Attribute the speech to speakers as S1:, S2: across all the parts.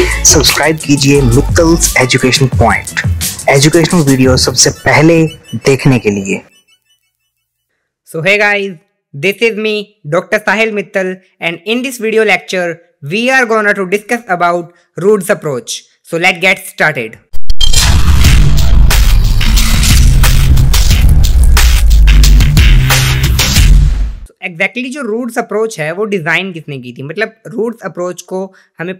S1: Subscribe कीजिए Mittals education point educational video सबसे पहले देखने के लिए सो है guys this is me doctor Sahil Mittal and in this video lecture we are gonna to discuss about Root's approach so let get started exactly exactly जो Rood's approach है वो design किसने की थी मतलब रूट्स अप्रोच को हमें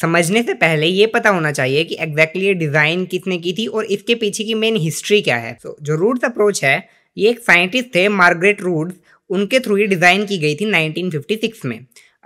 S1: समझने से पहले ये पता होना चाहिए कि एग्जैक्टली ये डिज़ाइन किसने की थी और इसके पीछे की मेन हिस्ट्री क्या है so, जो रूट्स अप्रोच है ये एक साइंटिस्ट थे मार्गरेट रूट्स उनके थ्रू ये डिज़ाइन की गई थी 1956 में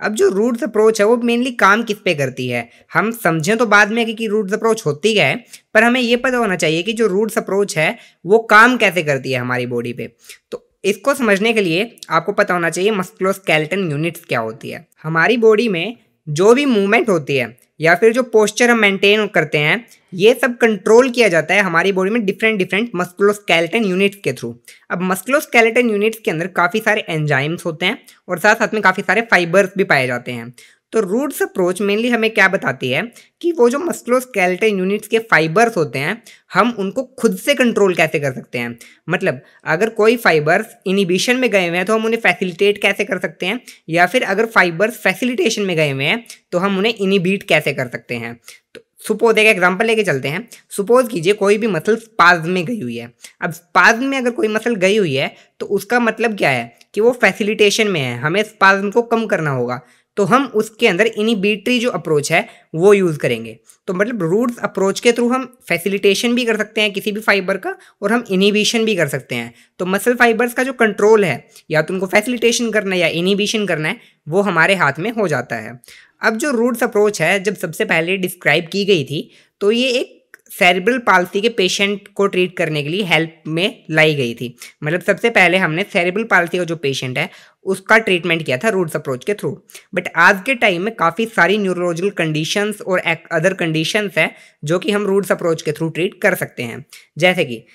S1: अब जो रूट्स अप्रोच है वो मेनली काम किस पे करती है हम समझें तो बाद में कि रूट्स अप्रोच होती है पर हमें ये पता होना चाहिए कि जो रूट्स अप्रोच है वो काम कैसे करती है हमारी बॉडी पे तो इसको समझने के लिए आपको पता होना चाहिए मस्कुलोस्केलेटन यूनिट्स क्या होती है हमारी बॉडी में जो भी मूवमेंट होती है या फिर जो पोस्चर हम मेंटेन करते हैं ये सब कंट्रोल किया जाता है हमारी बॉडी में डिफरेंट डिफरेंट मस्कुलोस्केलेटन यूनिट्स के थ्रू अब मस्कुलोस्केलेटन यूनिट्स के अंदर काफ़ी सारे एंजाइम्स होते हैं और साथ साथ में काफ़ी सारे फाइबर्स भी पाए जाते हैं तो रूट्स अप्रोच मेनली हमें क्या बताती है कि वो जो मस्कुलोस्केलेटल यूनिट्स के फाइबर्स होते हैं हम उनको खुद से कंट्रोल कैसे कर सकते हैं मतलब अगर कोई फाइबर्स इनिबिशन में गए हुए हैं तो हम उन्हें फैसिलिटेट कैसे कर सकते हैं या फिर अगर फाइबर्स फैसिलिटेशन में गए हुए हैं तो हम उन्हें इनिबीट कैसे कर सकते हैं तो सुपोज एक एग्जाम्पल लेके चलते हैं सुपोज कीजिए कोई भी मसल स्पाज में गई हुई है अब स्पाज में अगर कोई मसल गई हुई है तो उसका मतलब क्या है कि वो फैसिलिटेशन में है हमें स्पाज को कम करना होगा तो हम उसके अंदर इनिबिटरी जो अप्रोच है वो यूज़ करेंगे तो मतलब रूट्स अप्रोच के थ्रू हम फैसिलिटेशन भी कर सकते हैं किसी भी फाइबर का और हम इनिबिशन भी कर सकते हैं तो मसल फाइबर्स का जो कंट्रोल है या तो उनको फैसिलिटेशन करना है या इनिबिशन करना है वो हमारे हाथ में हो जाता है अब जो रूट्स अप्रोच है जब सबसे पहले डिस्क्राइब की गई थी तो ये एक सेरिब्रल पालसी के पेशेंट को ट्रीट करने के लिए हेल्प में लाई गई थी मतलब सबसे पहले हमने सेरिब्रल पालसी का जो पेशेंट है उसका ट्रीटमेंट किया था रूट्स अप्रोच के थ्रू बट आज के टाइम में काफ़ी सारी न्यूरोलॉजिकल कंडीशंस और अदर कंडीशंस हैं जो कि हम रूट्स अप्रोच के थ्रू ट्रीट कर सकते हैं जैसे कि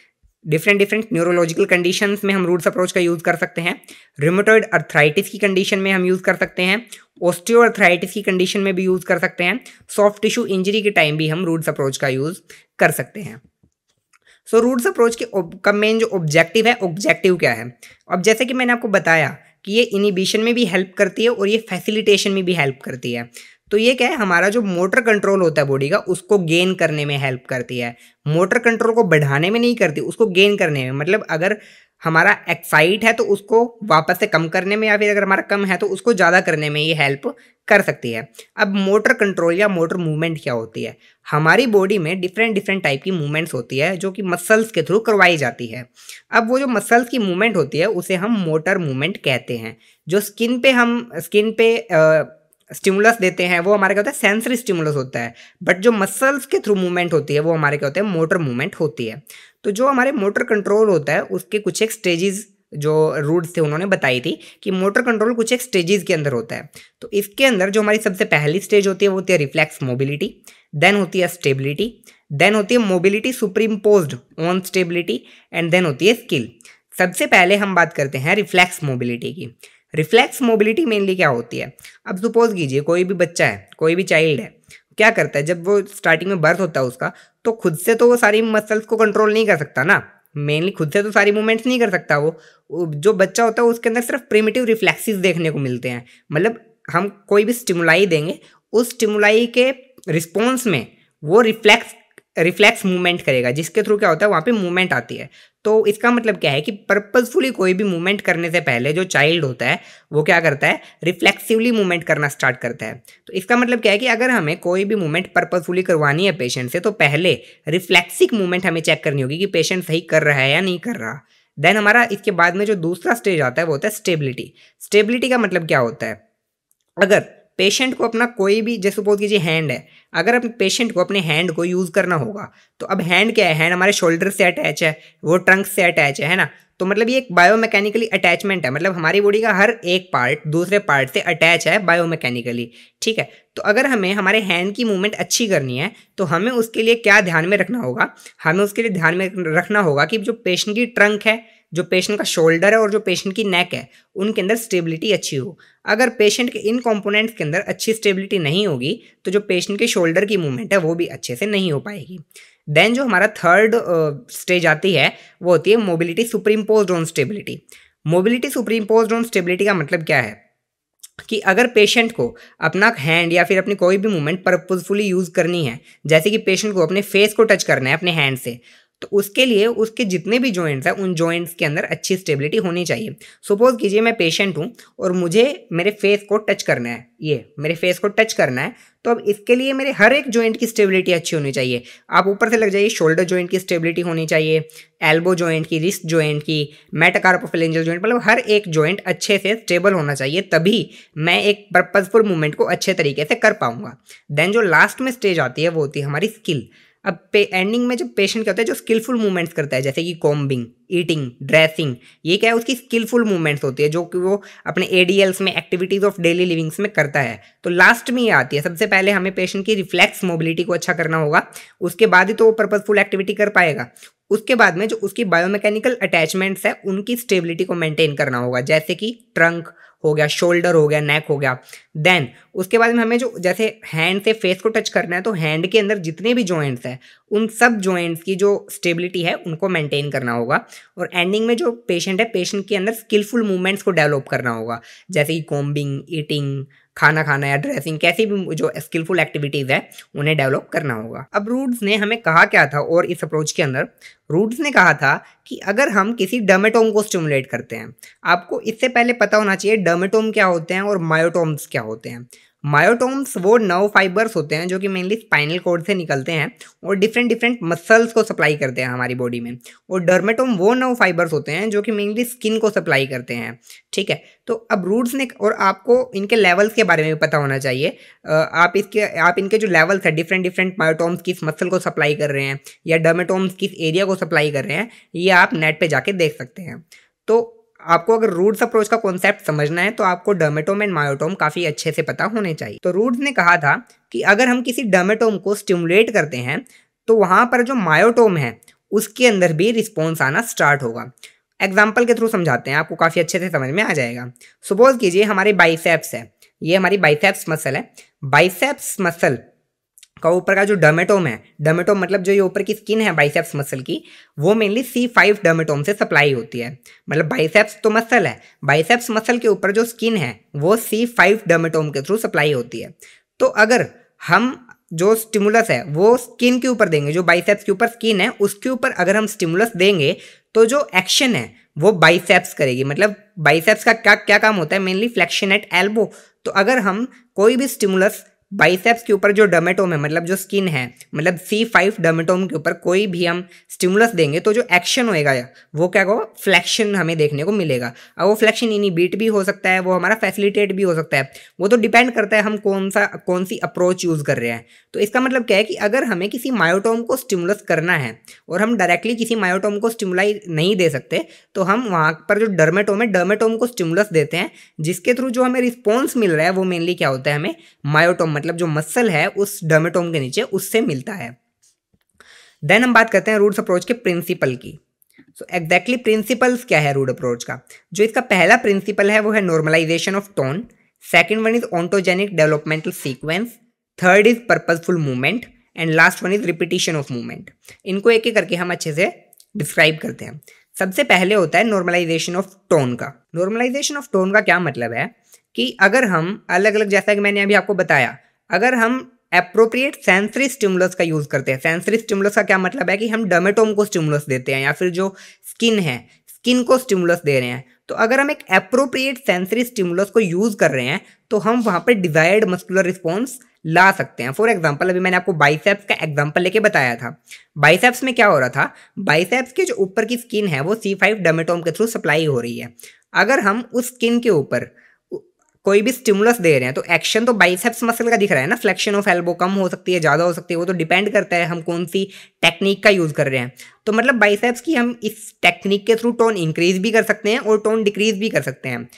S1: डिफरेंट डिफरेंट न्यूरोलॉजिकल कंडीशन में हम रूट्स अप्रोच का यूज़ कर सकते हैं रिमोटॉइड अर्थराइटिस की कंडीशन में हम यूज़ कर सकते हैं ऑस्टियोअर्थराइटिस अर्थराइटिस की कंडीशन में भी यूज़ कर सकते हैं सॉफ्ट टिश्यू इंजरी के टाइम भी हम रूट्स अप्रोच का यूज़ कर सकते हैं सो रूट्स अप्रोच के का मेन जो ऑब्जेक्टिव है ऑब्जेक्टिव क्या है अब जैसे कि मैंने आपको बताया कि ये इनिबिशन में भी हेल्प करती है और ये फैसिलिटेशन में भी हेल्प करती है तो ये क्या है हमारा जो मोटर कंट्रोल होता है बॉडी का उसको गेन करने में हेल्प करती है मोटर कंट्रोल को बढ़ाने में नहीं करती उसको गेन करने में मतलब अगर हमारा एक्साइट है तो उसको वापस से कम करने में या फिर अगर हमारा कम है तो उसको ज़्यादा करने में ये हेल्प कर सकती है अब मोटर कंट्रोल या मोटर मूवमेंट क्या होती है हमारी बॉडी में डिफरेंट डिफरेंट टाइप की मूवमेंट्स होती है जो कि मसल्स के थ्रू करवाई जाती है अब वो जो मसल्स की मूवमेंट होती है उसे हम मोटर मूवमेंट कहते हैं जो स्किन पे हम स्किन पे आ, स्टिमुलस देते हैं वो हमारे क्या होता है सेंसरी स्टिमुलस होता है बट जो मसल्स के थ्रू मूवमेंट होती है वो हमारे क्या होते हैं मोटर मूवमेंट होती है तो जो हमारे मोटर कंट्रोल होता है उसके कुछ एक स्टेजेस जो रूट्स थे उन्होंने बताई थी कि मोटर कंट्रोल कुछ एक स्टेजेस के अंदर होता है तो इसके अंदर जो हमारी सबसे पहली स्टेज होती है वो होती है रिफ्लेक्स मोबिलिटी देन होती है स्टेबिलिटी देन होती है mobility superimposed on stability and then होती है स्किल सबसे पहले हम बात करते हैं रिफ्लेक्स मोबिलिटी की रिफ्लेक्स मोबिलिटी मेनली क्या होती है अब सुपोज कीजिए कोई भी बच्चा है कोई भी चाइल्ड है क्या करता है जब वो स्टार्टिंग में बर्थ होता है उसका तो खुद से तो वो सारी मसल्स को कंट्रोल नहीं कर सकता ना मेनली खुद से तो सारी मूवमेंट्स नहीं कर सकता वो जो बच्चा होता है उसके अंदर सिर्फ प्रेमेटिव रिफ्लेक्सेस देखने को मिलते हैं मतलब हम कोई भी स्टिमुलाई देंगे उस स्टिमुलाई के रिस्पॉन्स में वो रिफ्लेक्स रिफ्लेक्स मूवमेंट करेगा जिसके थ्रू क्या होता है वहाँ पे मूवमेंट आती है तो इसका मतलब क्या है कि पर्पजफुली कोई भी मूवमेंट करने से पहले जो चाइल्ड होता है वो क्या करता है रिफ्लेक्सिवली मूवमेंट करना स्टार्ट करता है तो इसका मतलब क्या है कि अगर हमें कोई भी मूवमेंट पर्पजफुली करवानी है पेशेंट से तो पहले रिफ्लेक्सिक मूवमेंट हमें चेक करनी होगी कि पेशेंट सही कर रहा है या नहीं कर रहा देन हमारा इसके बाद में जो दूसरा स्टेज आता है वो होता है स्टेबिलिटी स्टेबिलिटी का मतलब क्या होता है अगर पेशेंट को अपना कोई भी जैसे सपोज कीजिए हैंड है अगर अपने पेशेंट को अपने हैंड को यूज़ करना होगा तो अब हैंड क्या है हैंड हमारे शोल्डर से अटैच है वो ट्रंक से अटैच है है ना तो मतलब ये एक बायोमैकेनिकली अटैचमेंट है मतलब हमारी बॉडी का हर एक पार्ट दूसरे पार्ट से अटैच है मैकेनिकली ठीक है तो अगर हमें हमारे हैंड की मूवमेंट अच्छी करनी है तो हमें उसके लिए क्या ध्यान में रखना होगा हमें उसके लिए ध्यान में रखना होगा कि जो पेशेंट की ट्रंक है जो पेशेंट का शोल्डर है और जो पेशेंट की नेक है उनके अंदर स्टेबिलिटी अच्छी हो अगर पेशेंट के इन कंपोनेंट्स के अंदर अच्छी स्टेबिलिटी नहीं होगी तो जो पेशेंट के शोल्डर की मूवमेंट है वो भी अच्छे से नहीं हो पाएगी देन जो हमारा थर्ड स्टेज आती है वो होती है mobility superimpose on stability mobility superimpose on stability का मतलब क्या है कि अगर पेशेंट को अपना हैंड या फिर अपनी कोई भी मूवमेंट पर्पजफुली यूज़ करनी है जैसे कि पेशेंट को अपने फेस को टच करना है अपने हैंड से तो उसके लिए उसके जितने भी जॉइंट्स हैं उन जॉइंट्स के अंदर अच्छी स्टेबिलिटी होनी चाहिए सपोज कीजिए मैं पेशेंट हूँ और मुझे मेरे फेस को टच करना है ये मेरे फेस को टच करना है तो अब इसके लिए मेरे हर एक जॉइंट की स्टेबिलिटी अच्छी होनी चाहिए आप ऊपर से लग जाइए शोल्डर जॉइंट की स्टेबिलिटी होनी चाहिए एल्बो जॉइंट की रिस्ट जॉइंट की मेटाकार्पोफिलेंजल जॉइंट मतलब हर एक जॉइंट अच्छे से स्टेबल होना चाहिए तभी मैं एक पर्पजफुल मूवमेंट को अच्छे तरीके से कर पाऊंगा देन जो लास्ट में स्टेज आती है वो होती है हमारी स्किल अब एंडिंग में जब पेशेंट क्या होता है जो स्किलफुल मूवमेंट्स करता है जैसे कि कॉम्बिंग ईटिंग ड्रेसिंग ये क्या है उसकी स्किलफुल मूवमेंट्स होती है जो कि वो अपने एडीएल्स में एक्टिविटीज ऑफ डेली लिविंग्स में करता है तो लास्ट में ये आती है सबसे पहले हमें पेशेंट की रिफ्लेक्स मोबिलिटी को अच्छा करना होगा उसके बाद ही तो वो पर्पजफुल एक्टिविटी कर पाएगा उसके बाद में जो उसकी बायोमैकेनिकल अटैचमेंट्स है उनकी स्टेबिलिटी को मेंटेन करना होगा जैसे कि ट्रंक हो गया शोल्डर हो गया नेक हो गया देन उसके बाद में हमें जो जैसे हैंड से फेस को टच करना है तो हैंड के अंदर जितने भी जॉइंट्स हैं उन सब जॉइंट्स की जो स्टेबिलिटी है उनको मेंटेन करना होगा और एंडिंग में जो पेशेंट है पेशेंट के अंदर स्किलफुल मूवमेंट्स को डेवलप करना होगा जैसे कि कॉम्बिंग ईटिंग खाना खाना या ड्रेसिंग कैसी भी जो स्किलफुल एक्टिविटीज़ है उन्हें डेवलप करना होगा अब रूड्स ने हमें कहा क्या था और इस अप्रोच के अंदर रूड्स ने कहा था कि अगर हम किसी डर्मेटोम को स्टिमुलेट करते हैं आपको इससे पहले पता होना चाहिए डर्मेटोम क्या होते हैं और मायोटोम्स क्या होते हैं मायोटोम्स वो नर्व फाइबर्स होते हैं जो कि मेनली स्पाइनल कोड से निकलते हैं और डिफरेंट डिफरेंट मसल्स को सप्लाई करते हैं हमारी बॉडी में और डर्मेटोम वो नर्व फाइबर्स होते हैं जो कि मेनली स्किन को सप्लाई करते हैं ठीक है तो अब रूट्स ने और आपको इनके लेवल्स के बारे में भी पता होना चाहिए आप इसके आप इनके जो लेवल्स हैं डिफरेंट डिफरेंट मायोटोम्स किस मसल को सप्लाई कर रहे हैं या डर्मेटोम्स किस एरिया को सप्लाई कर रहे हैं ये आप नेट पर जाके देख सकते हैं तो आपको अगर रूट्स अप्रोच का कॉन्सेप्ट समझना है तो आपको डर्मेटोम एंड मायोटोम काफ़ी अच्छे से पता होने चाहिए तो रूट्स ने कहा था कि अगर हम किसी डर्मेटोम को स्टिमुलेट करते हैं तो वहाँ पर जो मायोटोम है उसके अंदर भी रिस्पॉन्स आना स्टार्ट होगा एग्जाम्पल के थ्रू समझाते हैं आपको काफ़ी अच्छे से समझ में आ जाएगा सपोज कीजिए हमारे बाइसेप्स है ये हमारी बाइसेप्स मसल है बाइसेप्स मसल का ऊपर का जो डोमेटोम है डोमेटोम मतलब जो ये ऊपर की स्किन है बाइसेप्स मसल की वो मेनली सी फाइव डोमेटोम से सप्लाई होती है मतलब बाइसेप्स तो मसल है बाइसेप्स मसल के ऊपर जो स्किन है वो सी फाइव डोमेटोम के थ्रू सप्लाई होती है तो अगर हम जो स्टिमुलस है वो स्किन के ऊपर देंगे जो बाइसेप्स के ऊपर स्किन है उसके ऊपर अगर हम स्टिमुलस देंगे तो जो एक्शन है वो बाइसेप्स करेगी मतलब बाइसेप्स का क्या क्या काम होता है मेनली फ्लेक्शन एट एल्बो तो अगर हम कोई भी स्टिमुलस बाइसेप्स के ऊपर जो डोमेटोम है मतलब जो स्किन है मतलब सी फाइव डोमेटोम के ऊपर कोई भी हम स्टिमुलस देंगे तो जो एक्शन होएगा वो क्या होगा फ्लैक्शन हमें देखने को मिलेगा अब वो फ्लैक्शन इन बीट भी हो सकता है वो हमारा फैसिलिटेट भी हो सकता है वो तो डिपेंड करता है हम कौन सा कौन सी अप्रोच यूज़ कर रहे हैं तो इसका मतलब क्या है कि अगर हमें किसी मायोटोम को स्टिमुलस करना है और हम डायरेक्टली किसी मायोटोम को स्टिमुलाई नहीं दे सकते तो हम वहाँ पर जो डर्मेटोम है डर्मेटोम को स्टिमुलस देते हैं जिसके थ्रू जो हमें रिस्पॉन्स मिल रहा है वो मेनली क्या होता है हमें मायोटोम मतलब जो मसल है उस डर्मेटोम के नीचे उससे मिलता है देन हम बात करते हैं रूट्स अप्रोच के प्रिंसिपल की सो एग्जैक्टली प्रिंसिपल्स क्या है रूट अप्रोच का जो इसका पहला प्रिंसिपल है वो है normalization of tone second one is ontogenic developmental sequence third is purposeful movement and last one is repetition of movement इनको एक एक करके हम अच्छे से डिस्क्राइब करते हैं सबसे पहले होता है नॉर्मलाइजेशन ऑफ टोन का नॉर्मलाइजेशन ऑफ टोन का क्या मतलब है कि अगर हम अलग अलग जैसा कि मैंने अभी आपको बताया अगर हम अप्रोप्रिएट सेंसरी स्टिमुलस का यूज़ करते हैं सेंसरी स्टिमुलस का क्या मतलब है कि हम डोमेटोम को स्टिमुलस देते हैं या फिर जो स्किन है स्किन को स्टिमुलस दे रहे हैं तो अगर हम एक अप्रोप्रिएट सेंसरी स्टिमुलस को यूज़ कर रहे हैं तो हम वहाँ पर डिजायर्ड मस्कुलर रिस्पॉन्स ला सकते हैं फॉर एग्जाम्पल अभी मैंने आपको बाइसेप्स का एग्जाम्पल लेके बताया था बाइसेप्स में क्या हो रहा था बाइसेप्स के जो ऊपर की स्किन है वो सी फाइव डोमेटोम के थ्रू सप्लाई हो रही है अगर हम उस स्किन के ऊपर कोई भी स्टिमुलस दे रहे हैं तो एक्शन तो बाइसेप्स मसल का दिख रहा है ना फ्लेक्शन ऑफ एल्बो कम हो सकती है ज़्यादा हो सकती है वो तो डिपेंड करता है हम कौन सी टेक्निक का यूज़ कर रहे हैं तो मतलब बाइसेप्स की हम इस टेक्निक के थ्रू टोन इंक्रीज भी कर सकते हैं और टोन डिक्रीज भी कर सकते हैं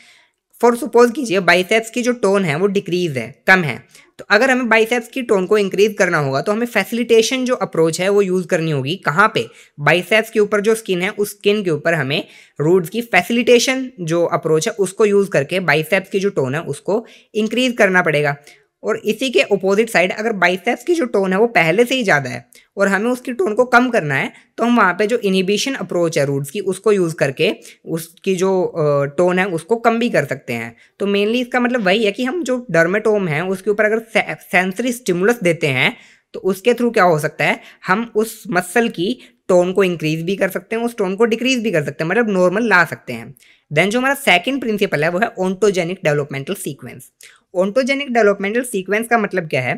S1: फॉर सपोज कीजिए बाइसेप्स की जो टोन है वो डिक्रीज है कम है तो अगर हमें बाइसेप्स की टोन को इंक्रीज करना होगा तो हमें फैसिलिटेशन जो अप्रोच है वो यूज़ करनी होगी कहाँ पे बाइसेप्स के ऊपर जो स्किन है उस स्किन के ऊपर हमें रूट्स की फैसिलिटेशन जो अप्रोच है उसको यूज़ करके बाइसेप्स की जो टोन है उसको इंक्रीज करना पड़ेगा और इसी के अपोजिट साइड अगर बाइसेप्स की जो टोन है वो पहले से ही ज़्यादा है और हमें उसकी टोन को कम करना है तो हम वहाँ पे जो इनिबिशन अप्रोच है रूट्स की उसको यूज़ करके उसकी जो टोन है उसको कम भी कर सकते हैं तो मेनली इसका मतलब वही है कि हम जो डर्मेटोम है उसके ऊपर अगर सेंसरी स्टिमुलस देते हैं तो उसके थ्रू क्या हो सकता है हम उस मसल की टोन को इंक्रीज भी कर सकते हैं उस टोन को डिक्रीज भी कर सकते हैं मतलब नॉर्मल ला सकते हैं देन जो हमारा सेकंड प्रिंसिपल है वो है ontogenic developmental sequence ontogenic developmental sequence का मतलब क्या है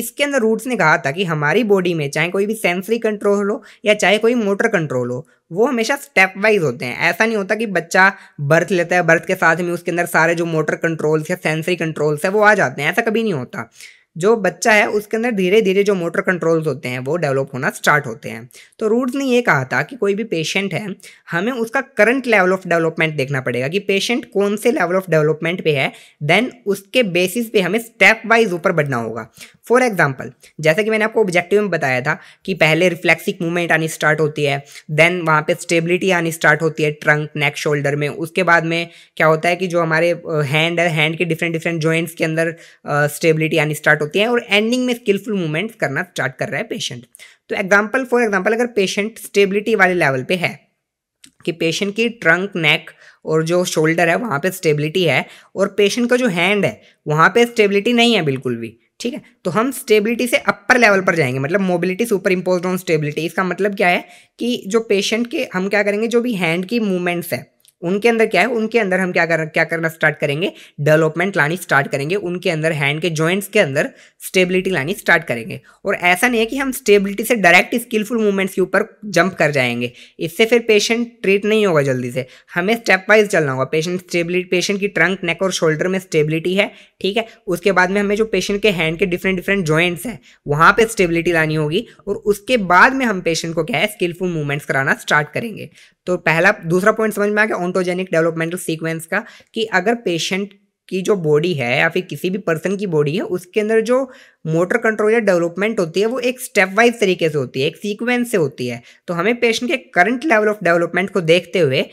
S1: इसके अंदर रूट्स ने कहा था कि हमारी बॉडी में चाहे कोई भी सेंसरी कंट्रोल हो या चाहे कोई मोटर कंट्रोल हो वो हमेशा स्टेप वाइज होते हैं ऐसा नहीं होता कि बच्चा बर्थ लेता है बर्थ के साथ में उसके अंदर सारे जो मोटर कंट्रोल्स या सेंसरी कंट्रोल्स है वो आ जाते हैं ऐसा कभी नहीं होता जो बच्चा है उसके अंदर धीरे धीरे जो मोटर कंट्रोल्स होते हैं वो डेवलप होना स्टार्ट होते हैं तो रूट्स ने ये कहा था कि कोई भी पेशेंट है हमें उसका करंट लेवल ऑफ डेवलपमेंट देखना पड़ेगा कि पेशेंट कौन से लेवल ऑफ डेवलपमेंट पे है देन उसके बेसिस पे हमें स्टेप वाइज ऊपर बढ़ना होगा फॉर एग्जाम्पल जैसे कि मैंने आपको ऑब्जेक्टिव में बताया था कि पहले रिफ्लेक्सिक मूवमेंट आनी स्टार्ट होती है देन वहाँ पर स्टेबिलिटी आनी स्टार्ट होती है ट्रंक नेक शोल्डर में उसके बाद में क्या होता है कि जो हमारे हैंड uh, है हैंड के डिफरेंट डिफरेंट जॉइंट्स के अंदर स्टेबिलिटी uh, आनी स्टार्ट होती हैं और एंडिंग में स्किलफुल मूवमेंट्स करना स्टार्ट कर रहा है पेशेंट तो एग्जाम्पल फॉर एग्जाम्पल अगर पेशेंट स्टेबिलिटी वाले लेवल पे है कि पेशेंट की ट्रंक नेक और जो शोल्डर है वहाँ पे स्टेबिलिटी है और पेशेंट का जो हैंड है वहाँ पे स्टेबिलिटी नहीं है बिल्कुल भी ठीक है तो हम स्टेबिलिटी से अपर लेवल पर जाएंगे मतलब mobility super on stability इसका मतलब क्या है कि जो पेशेंट के हम क्या करेंगे जो भी हैंड की मूवमेंट्स है उनके अंदर क्या है उनके अंदर हम क्या कर क्या करना स्टार्ट करेंगे डेवलपमेंट लानी स्टार्ट करेंगे उनके अंदर हैंड के जॉइंट्स के अंदर स्टेबिलिटी लानी स्टार्ट करेंगे और ऐसा नहीं है कि हम स्टेबिलिटी से डायरेक्ट स्किलफुल मूवमेंट्स के ऊपर जंप कर जाएंगे इससे फिर पेशेंट ट्रीट नहीं होगा जल्दी से हमें स्टेप वाइज चलना होगा पेशेंट स्टेबिलिटी पेशेंट की ट्रंक नेक और शोल्डर में स्टेबिलिटी है ठीक है उसके बाद में हमें जो पेशेंट के हैंड के डिफरेंट डिफरेंट जॉइंट्स हैं वहाँ पर स्टेबिलिटी लानी होगी और उसके बाद में हम पेशेंट को क्या है स्किलफुल मूवमेंट्स कराना स्टार्ट करेंगे तो पहला दूसरा पॉइंट समझ में आ गया ऑन ओन्टोजेनिक डेवलपमेंटल सीक्वेंस का कि अगर पेशेंट की जो बॉडी है या फिर किसी भी पर्सन की बॉडी है उसके अंदर जो मोटर कंट्रोल या डेवलपमेंट होती है वो एक स्टेप वाइज तरीके से होती है एक सीक्वेंस से होती है तो हमें पेशेंट के करंट लेवल ऑफ डेवलपमेंट को देखते हुए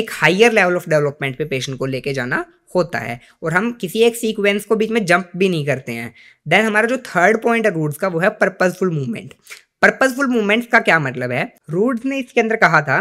S1: एक हाइयर लेवल ऑफ डेवलपमेंट पे पेशेंट को लेके जाना होता है और हम किसी एक सीक्वेंस को बीच में जंप भी नहीं करते हैं देन हमारा जो थर्ड पॉइंट है रूट्स का वो है पर्पजफुल मूवमेंट पर्पजफुल मूवमेंट्स का क्या मतलब है रूट्स ने इसके अंदर कहा था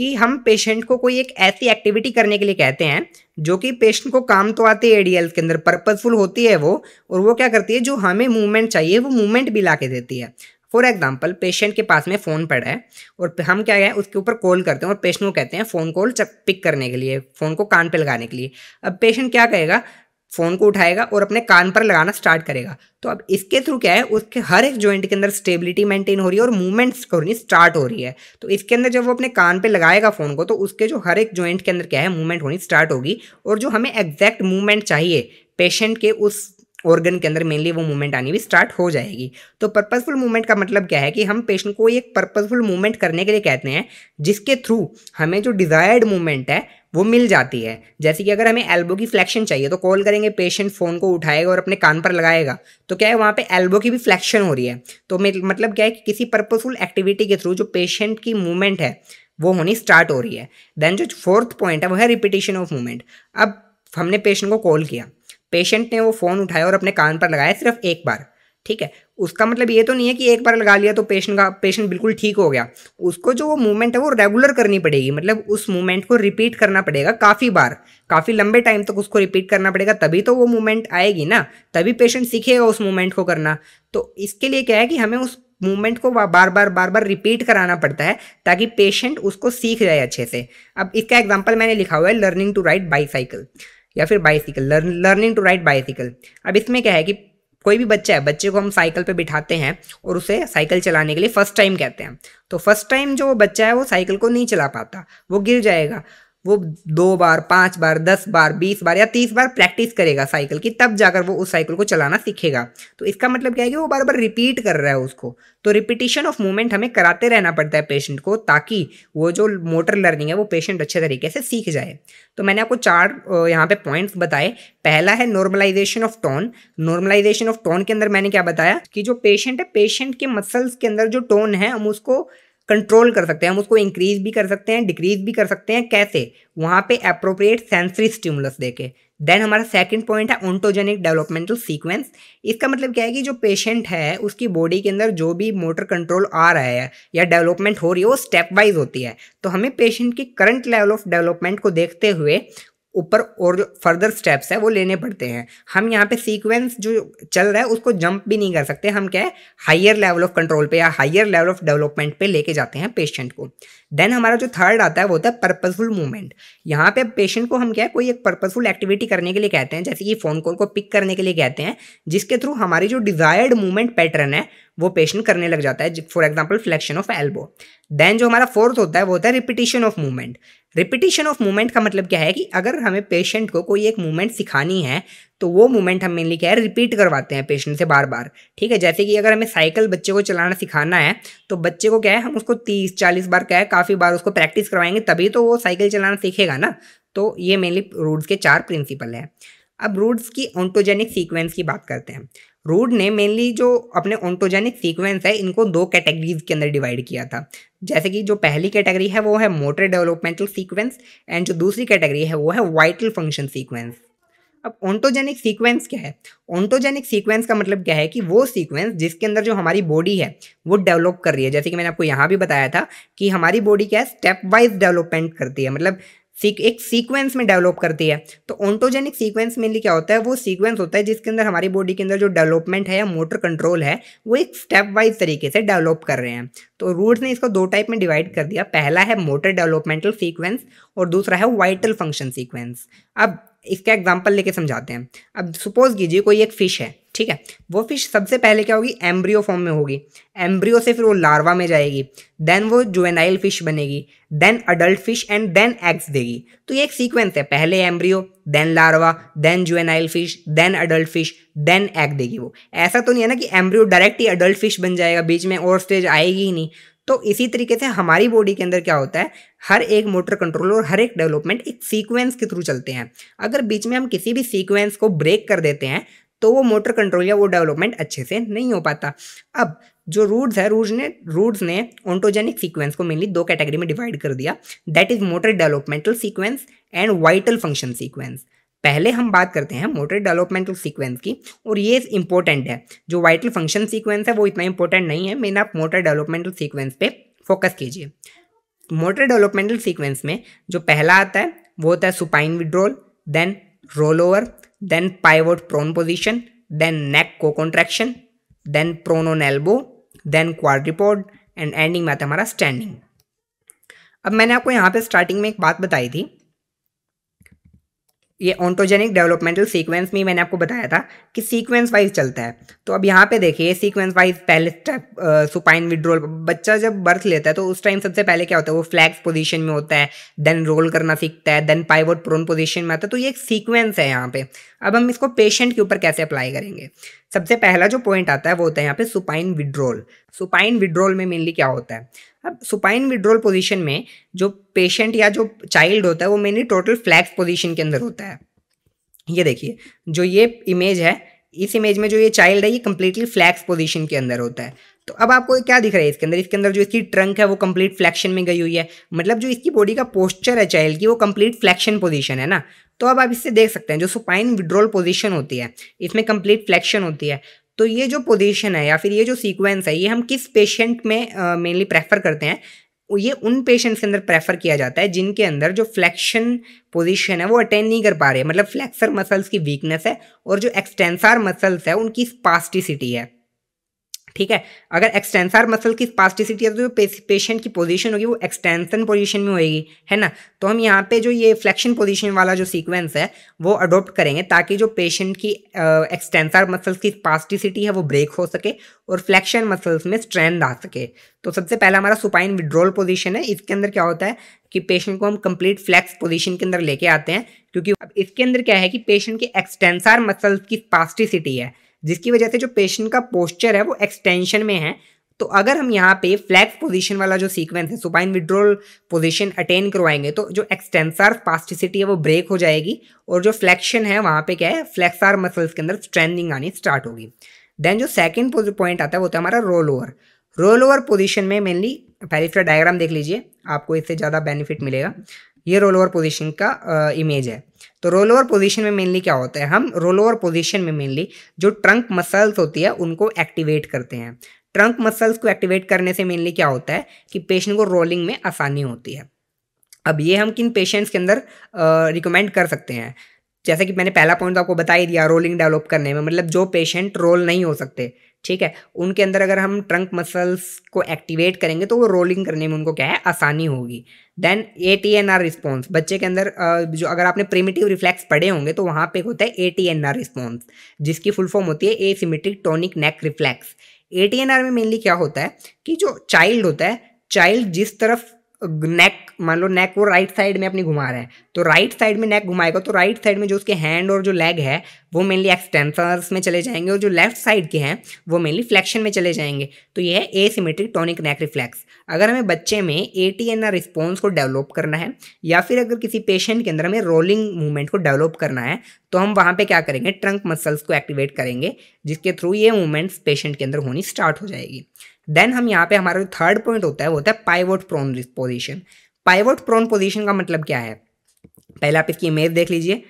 S1: कि हम पेशेंट को कोई एक ऐसी एक्टिविटी करने के लिए कहते हैं जो कि पेशेंट को काम तो आती है एडीएल के अंदर पर्पजफुल होती है वो और वो क्या करती है जो हमें मूवमेंट चाहिए वो मूवमेंट भी ला के देती है फॉर एग्जाम्पल पेशेंट के पास में फ़ोन पड़ा है और हम क्या है उसके ऊपर कॉल करते हैं और पेशेंट को कहते हैं फ़ोन कॉल पिक करने के लिए फ़ोन को कान पे लगाने के लिए अब पेशेंट क्या कहेगा फ़ोन को उठाएगा और अपने कान पर लगाना स्टार्ट करेगा तो अब इसके थ्रू क्या है उसके हर एक जॉइंट के अंदर स्टेबिलिटी मेंटेन हो रही है और मूवमेंट्स होनी स्टार्ट हो रही है तो इसके अंदर जब वो अपने कान पे लगाएगा फ़ोन को तो उसके जो हर एक जॉइंट के अंदर क्या है मूवमेंट होनी स्टार्ट होगी और जो हमें एग्जैक्ट मूवमेंट चाहिए पेशेंट के उस ऑर्गन के अंदर मेनली वो मूवमेंट आनी भी स्टार्ट हो जाएगी तो पर्पजफुल मूवमेंट का मतलब क्या है कि हम पेशेंट को एक पर्पजफुल मूवमेंट करने के लिए कहते हैं जिसके थ्रू हमें जो डिज़ायर्ड मूवमेंट है वो मिल जाती है जैसे कि अगर हमें एल्बो की फ्लैक्शन चाहिए तो कॉल करेंगे पेशेंट फ़ोन को उठाएगा और अपने कान पर लगाएगा तो क्या है वहाँ पे एल्बो की भी फ्लैक्शन हो रही है तो मतलब क्या है कि किसी पर्पजफुल एक्टिविटी के थ्रू जो पेशेंट की मूवमेंट है वो होनी स्टार्ट हो रही है देन जो फोर्थ पॉइंट है वो है रिपीटेशन ऑफ मूवमेंट अब हमने पेशेंट को कॉल किया पेशेंट ने वो फ़ोन उठाया और अपने कान पर लगाया सिर्फ एक बार ठीक है उसका मतलब ये तो नहीं है कि एक बार लगा लिया तो पेशेंट का पेशेंट बिल्कुल ठीक हो गया उसको जो वो मूवमेंट है वो रेगुलर करनी पड़ेगी मतलब उस मूवमेंट को रिपीट करना पड़ेगा काफ़ी बार काफ़ी लंबे टाइम तक तो उसको रिपीट करना पड़ेगा तभी तो वो मूवमेंट आएगी ना तभी पेशेंट सीखेगा उस मूवमेंट को करना तो इसके लिए क्या है कि हमें उस मूवमेंट को बार बार बार बार रिपीट कराना पड़ता है ताकि पेशेंट उसको सीख जाए अच्छे से अब इसका एग्जाम्पल मैंने लिखा हुआ है लर्निंग टू राइड बाईसाइकिल या फिर bicycle learning to ride bicycle अब इसमें क्या है कि कोई भी बच्चा है बच्चे को हम साइकिल पे बिठाते हैं और उसे साइकिल चलाने के लिए फर्स्ट टाइम कहते हैं तो फर्स्ट टाइम जो बच्चा है वो साइकिल को नहीं चला पाता वो गिर जाएगा वो दो बार पाँच बार दस बार बीस बार या तीस बार प्रैक्टिस करेगा साइकिल की तब जाकर वो उस साइकिल को चलाना सीखेगा तो इसका मतलब क्या है कि वो बार बार रिपीट कर रहा है उसको तो रिपीटेशन ऑफ मूवमेंट हमें कराते रहना पड़ता है पेशेंट को ताकि वो जो मोटर लर्निंग है वो पेशेंट अच्छे तरीके से सीख जाए तो मैंने आपको चार यहाँ पे पॉइंट्स बताए पहला है normalization of tone normalization of tone के अंदर मैंने क्या बताया कि जो पेशेंट है पेशेंट के मसल्स के अंदर जो टोन है हम उसको कंट्रोल कर सकते हैं हम उसको इंक्रीज भी कर सकते हैं डिक्रीज भी कर सकते हैं कैसे वहाँ पे अप्रोप्रिएट सेंसरी स्टिमुलस देके देन हमारा सेकंड पॉइंट है ओंटोजेनिक डेवलपमेंटल सीक्वेंस इसका मतलब क्या है कि जो पेशेंट है उसकी बॉडी के अंदर जो भी मोटर कंट्रोल आ रहा है या डेवलपमेंट हो रही है वो स्टेप वाइज होती है तो हमें पेशेंट की करंट लेवल ऑफ डेवलपमेंट को देखते हुए ऊपर और फर्दर स्टेप्स है वो लेने पड़ते हैं हम यहाँ पे सीक्वेंस जो चल रहा है उसको जंप भी नहीं कर सकते हम क्या है हाइयर लेवल ऑफ कंट्रोल पे या हाइयर लेवल ऑफ डेवलपमेंट पे लेके जाते हैं पेशेंट को देन हमारा जो थर्ड आता है वो होता है पर्पजफुल मूवमेंट यहाँ पे पेशेंट को हम क्या है कोई एक पर्पजफुल एक्टिविटी करने के लिए कहते हैं जैसे कि फ़ोन कॉल को पिक करने के लिए कहते हैं जिसके थ्रू हमारी जो डिज़ायर्ड मूवमेंट पैटर्न है वो पेशेंट करने लग जाता है for example flexion of elbow then जो हमारा फोर्थ होता है वो होता है repetition of movement repetition of movement का मतलब क्या है कि अगर हमें पेशेंट को कोई एक मूवमेंट सिखानी है तो वो मूवमेंट हम मेनली क्या है रिपीट करवाते हैं पेशेंट से बार बार ठीक है जैसे कि अगर हमें साइकिल बच्चे को चलाना सिखाना है तो बच्चे को क्या है हम उसको तीस चालीस बार क्या है काफ़ी बार उसको प्रैक्टिस करवाएंगे तभी तो वो साइकिल चलाना सीखेगा ना तो ये मेनली रूट्स के चार प्रिंसिपल हैं अब रूट्स की ऑन्टोजेनिक सीक्वेंस की बात करते हैं रूड ने मेनली जो अपने ओंटोजेनिक सीक्वेंस है इनको दो कैटेगरीज के अंदर डिवाइड किया था जैसे कि जो पहली कैटेगरी है वो है मोटर डेवलपमेंटल सीक्वेंस एंड जो दूसरी कैटेगरी है वो है वाइटल फंक्शन सीक्वेंस अब ओंटोजेनिक सीक्वेंस क्या है ओंटोजेनिक सीक्वेंस का मतलब क्या है कि वो सीक्वेंस जिसके अंदर जो हमारी बॉडी है वो डेवलप कर रही है जैसे कि मैंने आपको यहाँ भी बताया था कि हमारी बॉडी क्या है स्टेप वाइज डेवलपमेंट करती है मतलब एक सीक्वेंस में डेवलप करती है तो ओंटोजेनिक सीक्वेंस मेनली क्या होता है वो सीक्वेंस होता है जिसके अंदर हमारी बॉडी के अंदर जो डेवलपमेंट है या मोटर कंट्रोल है वो एक स्टेप वाइज तरीके से डेवलप कर रहे हैं तो रूट्स ने इसको दो टाइप में डिवाइड कर दिया पहला है मोटर डेवलपमेंटल सीक्वेंस और दूसरा है वाइटल फंक्शन सीक्वेंस अब इसका एग्जाम्पल लेके समझाते हैं अब सपोज कीजिए कोई एक फिश है ठीक है वो फिश सबसे पहले क्या होगी एम्ब्रियो फॉर्म में होगी एम्ब्रियो से फिर वो लार्वा में जाएगी देन वो जुवेनाइल फिश बनेगी then adult fish and then eggs देगी तो ये एक सीक्वेंस है पहले embryo then larva then juvenile fish then adult fish then egg देगी वो ऐसा तो नहीं है ना कि एम्ब्रियो डायरेक्ट ही अडल्ट फिश बन जाएगा बीच में और स्टेज आएगी ही नहीं तो इसी तरीके से हमारी बॉडी के अंदर क्या होता है हर एक मोटर कंट्रोल और हर एक डेवलपमेंट एक सीक्वेंस के थ्रू चलते हैं अगर बीच में हम किसी भी सीक्वेंस को ब्रेक कर देते हैं तो वो मोटर कंट्रोल या वो डेवलपमेंट अच्छे से नहीं हो पाता अब जो रूट्स है रूट्स ने रूट्स ने ओंटोजेनिक सीक्वेंस को मेनली दो कैटेगरी में डिवाइड कर दिया that is motor developmental sequence and vital function sequence पहले हम बात करते हैं मोटर डेवलपमेंटल सीक्वेंस की और ये इंपॉर्टेंट है जो वाइटल फंक्शन सीक्वेंस है वो इतना इंपॉर्टेंट नहीं है मेन आप मोटर डेवलपमेंटल सीक्वेंस पे फोकस कीजिए मोटर डेवलपमेंटल सीक्वेंस में जो पहला आता है वो होता है supine withdrawal then roll over then pivot prone position, then neck co-contraction, then prone on elbow, then quadrupod and ending में आता हमारा standing. अब मैंने आपको यहाँ पे starting में एक बात बताई थी ये ऑन्टोजेनिक डेवलपमेंटल सीक्वेंस में मैंने आपको बताया था कि सीक्वेंस वाइज चलता है तो अब यहाँ पे देखिए सीक्वेंस वाइज पहले स्टेप सुपाइन विड्रोल बच्चा जब बर्थ लेता है तो उस टाइम सबसे पहले क्या होता है वो फ्लैग्स पोजीशन में होता है देन रोल करना सीखता है देन पाइवट प्रोन पोजीशन में आता है तो ये एक सीक्वेंस है यहाँ पे अब हम इसको पेशेंट के ऊपर कैसे अप्लाई करेंगे सबसे पहला जो पॉइंट आता है वो होता है यहाँ पे सुपाइन विड्रोल सुपाइन विड्रोल में मेनली क्या होता है अब सुपाइन विड्रोल पोजीशन में जो पेशेंट या जो चाइल्ड होता है वो मेनली टोटल फ्लैक्स पोजीशन के अंदर होता है ये देखिए जो ये इमेज है इस इमेज में जो ये चाइल्ड है ये कम्प्लीटली फ्लैक्स पोजिशन के अंदर होता है तो अब आपको क्या दिख रहा है इसके अंदर इसके अंदर जो इसकी ट्रंक है वो कंप्लीट फ्लैक्शन में गई हुई है मतलब जो इसकी बॉडी का पोस्चर है चाइल्ड की वो कंप्लीट फ्लैक्शन पोजीशन है ना तो अब आप इससे देख सकते हैं जो सुपाइन विड्रॉल पोजीशन होती है इसमें कंप्लीट फ्लैक्शन होती है तो ये जो पोजिशन है या फिर ये जो सीक्वेंस है ये हम किस पेशेंट में मेनली प्रेफर करते हैं ये उन पेशेंट्स के अंदर प्रेफर किया जाता है जिनके अंदर जो फ्लैक्शन पोजीशन है वो अटेंड नहीं कर पा रहे मतलब फ्लैक्सर मसल्स की वीकनेस है और जो एक्सटेंसार मसल्स है उनकी स्पास्टिसिटी है ठीक है अगर एक्सटेंसर मसल की प्लास्टिसिटी है तो पेशेंट की पोजीशन होगी वो एक्सटेंसन पोजीशन में होगी है ना तो हम यहाँ पे जो ये फ्लेक्शन पोजीशन वाला जो सीक्वेंस है वो अडोप्ट करेंगे ताकि जो पेशेंट की एक्सटेंसर मसल्स की प्लास्टिसिटी है वो ब्रेक हो सके और फ्लेक्शन मसल्स में स्ट्रेंथ आ सके तो सबसे पहला हमारा सुपाइन विड्रोल पोजिशन है इसके अंदर क्या होता है कि पेशेंट को हम कंप्लीट फ्लैक्स पोजिशन के अंदर लेके आते हैं क्योंकि अब इसके अंदर क्या है कि पेशेंट के एक्सटेंसर मसल्स की प्लास्टिसिटी है जिसकी वजह से जो पेशेंट का पोस्चर है वो एक्सटेंशन में है तो अगर हम यहाँ पे फ्लैग पोजीशन वाला जो सीक्वेंस है सुपाइन विड्रोल पोजीशन अटेन करवाएंगे तो जो एक्सटेंसर पास्टिसिटी है वो ब्रेक हो जाएगी और जो फ्लैक्शन है वहाँ पे क्या है फ्लैक्सार मसल्स के अंदर स्ट्रेंडिंग आनी स्टार्ट होगी देन जो सेकेंड पॉइंट आता है वो होता तो है हमारा roll over roll over position में मेनली पहले इसका डायग्राम देख लीजिए आपको इससे ज़्यादा बेनिफिट मिलेगा ये रोल ओवर पोजिशन का इमेज है तो रोल ओवर पोजिशन में मेनली क्या होता है हम रोल ओवर पोजिशन में मेनली जो ट्रंक मसल्स होती है उनको एक्टिवेट करते हैं ट्रंक मसल्स को एक्टिवेट करने से मेनली क्या होता है कि पेशेंट को रोलिंग में आसानी होती है अब ये हम किन पेशेंट्स के अंदर रिकमेंड कर सकते हैं जैसे कि मैंने पहला पॉइंट तो आपको बता ही दिया रोलिंग डेवलप करने में मतलब जो पेशेंट रोल नहीं हो सकते ठीक है उनके अंदर अगर हम ट्रंक मसल्स को एक्टिवेट करेंगे तो वो रोलिंग करने में उनको क्या है आसानी होगी then A T N R response बच्चे के अंदर जो अगर आपने प्रिमिटिव रिफ्लेक्स पढ़े होंगे तो वहाँ पे होता है A T N R response जिसकी फुल फॉर्म होती है asymmetric tonic neck reflex A T N R में मेनली क्या होता है कि जो चाइल्ड होता है चाइल्ड जिस तरफ नेक मान लो नेक वो राइट साइड में अपनी घुमा रहे हैं तो राइट साइड में नेक घुमाएगा तो राइट साइड में जो उसके हैंड और जो लेग है वो मेनली एक्सटेंसर्स में चले जाएंगे और जो लेफ्ट साइड के हैं वो मेनली फ्लेक्शन में चले जाएंगे तो ये है एसिमेट्रिक टॉनिक नेक रिफ्लेक्स अगर हमें बच्चे में A T N R response को डेवलप करना है या फिर अगर किसी पेशेंट के अंदर हमें रोलिंग मूवमेंट को डेवलप करना है तो हम वहाँ पर क्या करेंगे ट्रंक मसल्स को एक्टिवेट करेंगे जिसके थ्रू ये मूवमेंट्स पेशेंट के अंदर होनी स्टार्ट हो जाएगी देन हम यहाँ पे हमारा जो थर्ड पॉइंट होता है वो होता है pivot prone position pivot prone position का मतलब क्या है पहले आप इसकी इमेज देख लीजिए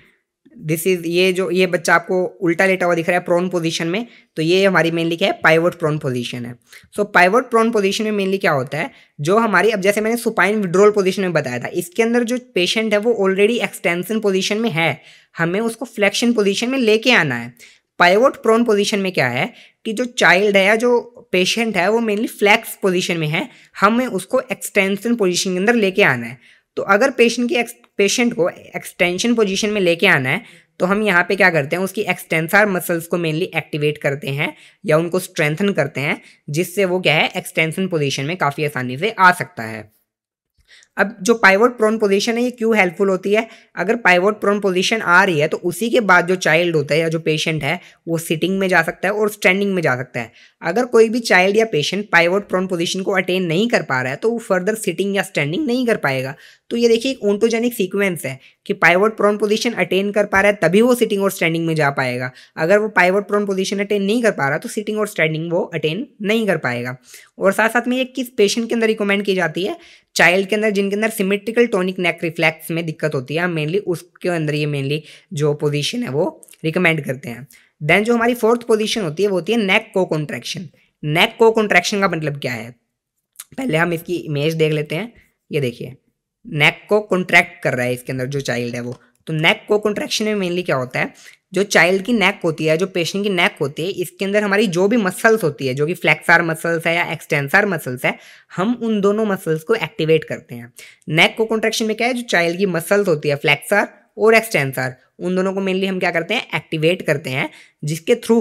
S1: दिस इज ये जो ये बच्चा आपको उल्टा लेटा हुआ दिख रहा है प्रोन पोजीशन में तो ये हमारी मेनली क्या है पाइवट प्रोन पोजीशन है सो पाइवट प्रोन पोजीशन में मेनली क्या होता है जो हमारी अब जैसे मैंने सुपाइन विड्रोल पोजीशन में बताया था इसके अंदर जो पेशेंट है वो ऑलरेडी एक्सटेंशन पोजीशन में है हमें उसको फ्लेक्शन पोजीशन में लेके आना है पाइवट प्रोन पोजीशन में क्या है कि जो चाइल्ड है या जो पेशेंट है वो मेनली फ्लैक्स पोजीशन में है हमें उसको एक्सटेंशन पोजीशन के अंदर लेके आना है तो अगर पेशेंट की पेशेंट को एक्सटेंशन पोजीशन में लेके आना है तो हम यहाँ पे क्या करते हैं उसकी एक्सटेंसार मसल्स को मेनली एक्टिवेट करते हैं या उनको स्ट्रेंथन करते हैं जिससे वो क्या है एक्सटेंशन पोजीशन में काफ़ी आसानी से आ सकता है अब जो पाइवोट प्रोन पोजीशन है ये क्यों हेल्पफुल होती है अगर पाइवोट प्रोन पोजीशन आ रही है तो उसी के बाद जो चाइल्ड होता है या जो पेशेंट है वो सिटिंग में जा सकता है और स्टैंडिंग में जा सकता है अगर कोई भी चाइल्ड या पेशेंट पाइवोट प्रोन पोजीशन को अटेन नहीं कर पा रहा है तो वो फर्दर सिटिंग या स्टैंडिंग नहीं कर पाएगा तो ये देखिए एक ओंटोजेनिक सीक्वेंस है कि पाइवोट प्रोन पोजीशन अटेन कर पा रहा है तभी वो सिटिंग और स्टैंडिंग में जा पाएगा अगर वो पाइवोट प्रोन पोजीशन अटेन नहीं कर पा रहा तो सिटिंग और स्टैंडिंग वो अटेन नहीं कर पाएगा और साथ साथ में ये किस पेशेंट के अंदर रिकमेंड की जाती है चाइल्ड के अंदर जिन के अंदर सिमेट्रिकल टोनिक नेक रिफ्लेक्स में दिक्कत होती है मेनली उसके अंदर ये मेनली जो पोजीशन है वो रिकमेंड करते हैं देन जो हमारी फोर्थ पोजीशन होती है वो होती है नेक को कॉन्ट्रैक्शन नेक को कॉन्ट्रैक्शन का मतलब क्या है पहले हम इसकी इमेज देख लेते हैं ये देखिए नेक को कॉन्ट्रैक्ट कर रहा है इसके अंदर जो चाइल्ड है वो तो नेक को कॉन्ट्रैक्शन में मेनली क्या होता है जो चाइल्ड की नेक होती है जो पेशेंट की नेक होती है इसके अंदर हमारी जो भी मसल्स होती है जो कि फ्लैक्सार मसल्स है या एक्सटेंसार मसल्स है हम उन दोनों मसल्स को एक्टिवेट करते हैं नेक को कॉन्ट्रेक्शन में क्या है जो चाइल्ड की मसल्स होती है फ्लैक्सार और एक्सटेंसार उन दोनों को मेनली हम क्या करते हैं एक्टिवेट करते हैं जिसके थ्रू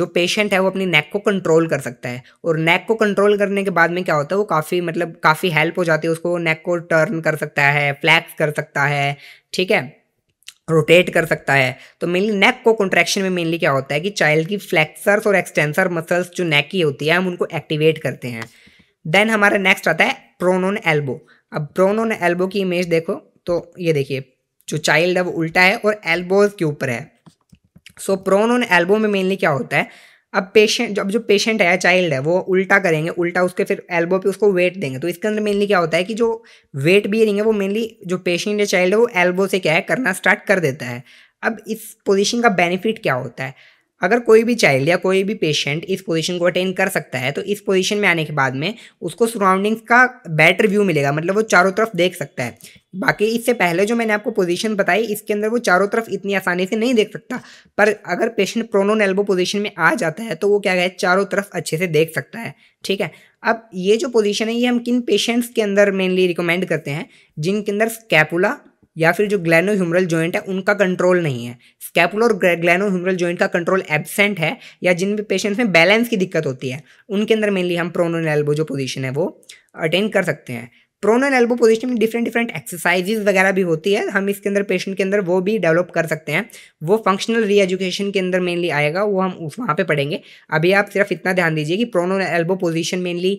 S1: जो पेशेंट है वो अपनी नेक को कंट्रोल कर सकता है और नेक को कंट्रोल करने के बाद में क्या होता है वो काफ़ी मतलब काफ़ी हेल्प हो जाती है उसको नेक को टर्न कर सकता है फ्लैक्स कर सकता है ठीक है रोटेट कर सकता है तो मेनली नेक को कॉन्ट्रैक्शन में मेनली क्या होता है कि चाइल्ड की फ्लेक्सर्स और एक्सटेंसर मसल्स जो नेक की होती है हम उनको एक्टिवेट करते हैं देन हमारा नेक्स्ट आता है प्रोनोन एल्बो अब प्रोनोन एल्बो की इमेज देखो तो ये देखिए जो चाइल्ड है वो उल्टा है और एल्बोज के ऊपर है सो प्रोन एल्बो में मेनली क्या होता है अब पेशेंट जब जो पेशेंट है चाइल्ड है वो उल्टा करेंगे उल्टा उसके फिर एल्बो पे उसको वेट देंगे तो इसके अंदर मेनली क्या होता है कि जो वेट बियरिंग है वो मेनली जो पेशेंट या चाइल्ड है वो एल्बो से क्या है करना स्टार्ट कर देता है अब इस पोजीशन का बेनिफिट क्या होता है अगर कोई भी चाइल्ड या कोई भी पेशेंट इस पोजीशन को अटेन कर सकता है तो इस पोजीशन में आने के बाद में उसको सराउंडिंग्स का बेटर व्यू मिलेगा मतलब वो चारों तरफ देख सकता है बाकी इससे पहले जो मैंने आपको पोजीशन बताई इसके अंदर वो चारों तरफ इतनी आसानी से नहीं देख सकता पर अगर पेशेंट प्रोनोन एल्बो पोजिशन में आ जाता है तो वो क्या है चारों तरफ अच्छे से देख सकता है ठीक है अब ये जो पोजीशन है ये हम किन पेशेंट्स के अंदर मेनली रिकमेंड करते हैं जिनके अंदर स्कैपुला या फिर जो ग्लैनो ह्यूमरल ज्वाइंट है उनका कंट्रोल नहीं है स्कैपुलर और ग्लैनो ह्यूमरल ज्वाइंट का कंट्रोल एबसेंट है या जिन भी पेशेंट्स में बैलेंस की दिक्कत होती है उनके अंदर मेनली हम प्रोनोन एल्बो जो पोजीशन है वो अटेंड कर सकते हैं प्रोन एंड एल्बो पोजिशन में डिफरेंट डिफरेंट एक्सरसाइजेज वगैरह भी होती है हम इसके अंदर पेशेंट के अंदर वो भी डेवलप कर सकते हैं वो फंक्शनल री एजुकेशन के अंदर मेनली आएगा वो हम उस वहाँ पर पढ़ेंगे अभी आप सिर्फ इतना ध्यान दीजिए कि prone and elbow position mainly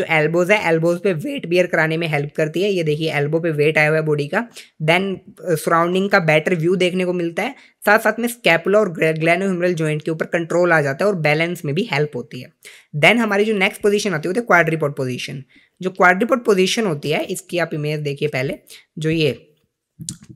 S1: जो एल्बोज है एल्बोज पे वेट बियर कराने में हेल्प करती है ये देखिए एल्बो पे वेट आया हुआ है बॉडी का देन सराउंडिंग का बेटर व्यू देखने को मिलता है साथ साथ में स्कैपुला और ग्लैनोह्यूमरल ज्वाइंट के ऊपर कंट्रोल आ जाता है और बैलेंस में भी हेल्प होती है देन हमारी जो नेक्स्ट पोजीशन आती है वो क्वाड्रीपोर्ट तो पोजीशन जो क्वाड्रिपट पोजीशन होती है इसकी आप इमेज देखिए पहले जो ये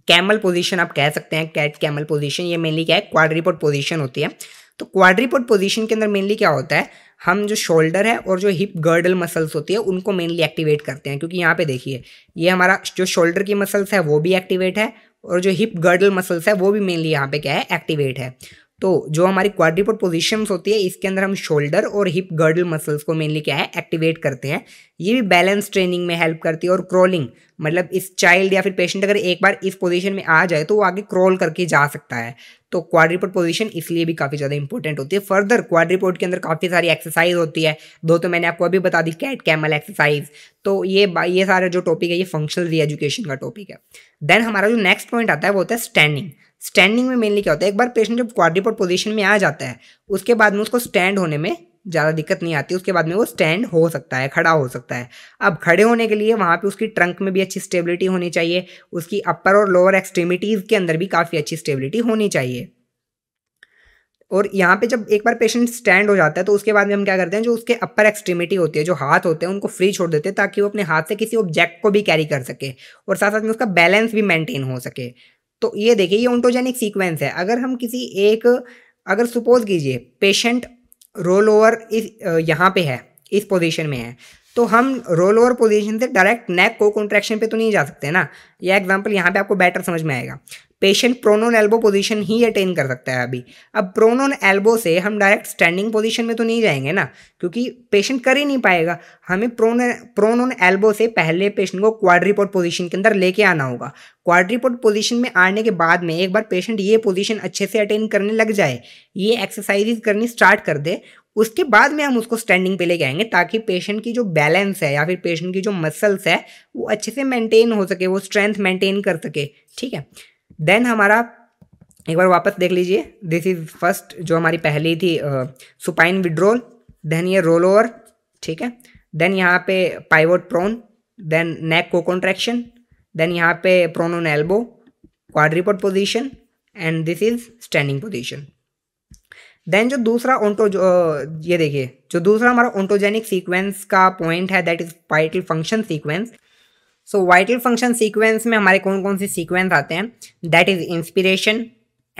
S1: कैमल पोजीशन आप कह सकते हैं कैट कैमल पोजीशन ये मेनली क्या है क्वाड्रीपोट पोजीशन होती है तो क्वाड्रीपोट पोजीशन के अंदर मेनली क्या होता है हम जो शोल्डर है और जो हिप गर्डल मसल्स होती है उनको मेनली एक्टिवेट करते हैं क्योंकि यहाँ पे देखिए ये हमारा जो शोल्डर की मसल्स है वो भी एक्टिवेट है और जो हिप गर्डल मसल्स है वो भी मेनली यहाँ पे क्या है एक्टिवेट है तो जो हमारी क्वाड्रीपोड पोजिशन होती है इसके अंदर हम शोल्डर और हिप गर्डल मसल्स को मेनली क्या है एक्टिवेट करते हैं ये भी बैलेंस ट्रेनिंग में हेल्प करती है और क्रॉलिंग मतलब इस चाइल्ड या फिर पेशेंट अगर एक बार इस पोजीशन में आ जाए तो वो आगे क्रॉल करके जा सकता है तो क्वाड्रीपोड पोजीशन इसलिए भी काफ़ी ज़्यादा इंपॉर्टेंट होती है फर्दर क्वाड्रीपोड के अंदर काफ़ी सारी एक्सरसाइज होती है दो तो मैंने आपको अभी बता दी कैट कैमल एक्सरसाइज तो ये ये सारा जो टॉपिक है ये फंक्शनल री एजुकेशन का टॉपिक है देन हमारा जो नेक्स्ट पॉइंट आता है वो होता है स्टैंडिंग स्टैंडिंग में मेनली क्या होता है एक बार पेशेंट जब क्वारिपोर्ट पोजिशन में आ जाता है उसके बाद में उसको स्टैंड होने में ज़्यादा दिक्कत नहीं आती उसके बाद में वो स्टैंड हो सकता है खड़ा हो सकता है अब खड़े होने के लिए वहाँ पे उसकी ट्रंक में भी अच्छी स्टेबिलिटी होनी चाहिए उसकी अपर और लोअर एक्सट्रीमिटीज़ के अंदर भी काफ़ी अच्छी स्टेबिलिटी होनी चाहिए और यहाँ पे जब एक बार पेशेंट स्टैंड हो जाता है तो उसके बाद में हम क्या करते हैं जो उसके अपर एक्सट्रीमिटी होती है जो हाथ होते हैं उनको फ्री छोड़ देते हैं ताकि वो अपने हाथ से किसी ऑब्जेक्ट को भी कैरी कर सके और साथ साथ में उसका बैलेंस भी मेंटेन हो सके तो ये देखिए ये ओंटोजेनिक सीक्वेंस है अगर हम किसी एक अगर सपोज कीजिए पेशेंट रोल ओवर इस यहाँ पे है इस पोजीशन में है तो हम रोल ओवर पोजीशन से डायरेक्ट नेक को कॉन्ट्रैक्शन पे तो नहीं जा सकते ना ये एग्जांपल यहाँ पे आपको बेटर समझ में आएगा पेशेंट प्रोनोन एल्बो पोजीशन ही अटेन कर सकता है अभी अब प्रोनोन एल्बो से हम डायरेक्ट स्टैंडिंग पोजीशन में तो नहीं जाएंगे ना क्योंकि पेशेंट कर ही नहीं पाएगा हमें प्रोन प्रोनोन एल्बो से पहले पेशेंट को क्वाड्रीपोर्ट पोजीशन के अंदर लेके आना होगा क्वाड्रीपोर्ट पोजीशन में आने के बाद में एक बार पेशेंट ये पोजीशन अच्छे से अटेंड करने लग जाए ये एक्सरसाइजेज करनी स्टार्ट कर दे उसके बाद में हम उसको स्टैंडिंग पे लेके आएंगे ताकि पेशेंट की जो बैलेंस है या फिर पेशेंट की जो मसल्स है वो अच्छे से मेंटेन हो सके वो स्ट्रेंथ मेंटेन कर सके ठीक है देन हमारा एक बार वापस देख लीजिए दिस इज़ फर्स्ट जो हमारी पहली थी सुपाइन विड्रोल देन ये रोल ओवर ठीक है देन यहाँ पे पाइवोट प्रोन देन नेक को कॉन्ट्रैक्शन देन यहाँ पे prone on elbow quadruped position and this is standing position then जो दूसरा ओंटो ये देखिए जो दूसरा हमारा ओंटोजेनिक सीक्वेंस का पॉइंट है that is vital function sequence so vital function sequence में हमारे कौन कौन से सीक्वेंस आते हैं that is inspiration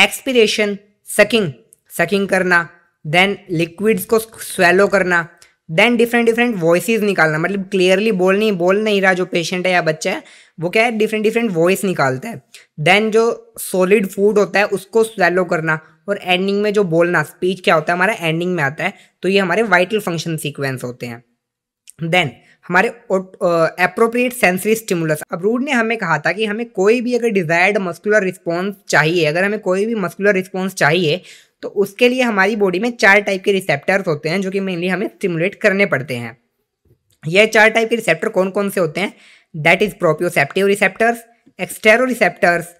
S1: expiration sucking sucking करना देन लिक्विड्स को स्वेलो करना देन डिफरेंट डिफरेंट वॉइस निकालना मतलब क्लियरली बोल नहीं बोल नहीं रहा जो पेशेंट है या बच्चा है वो क्या है डिफरेंट डिफरेंट वॉइस निकालता है देन जो सॉलिड फूड होता है उसको स्वेलो करना और एंडिंग में जो बोलना स्पीच क्या होता है हमारा एंडिंग में आता है तो ये हमारे वाइटल फंक्शन सीक्वेंस होते हैं देन हमारे अप्रोप्रिएट सेंसरी स्टिमुलस अब रूड ने हमें कहा था कि हमें कोई भी अगर डिजायर्ड मस्कुलर रिस्पॉन्स चाहिए अगर हमें कोई भी मस्कुलर रिस्पॉन्स चाहिए तो उसके लिए हमारी बॉडी में चार टाइप के रिसेप्टर्स होते हैं जो कि मेनली हमें स्टिमुलेट करने पड़ते हैं यह चार टाइप के रिसेप्टर कौन कौन से होते हैं that is proprioceptive receptors extero receptors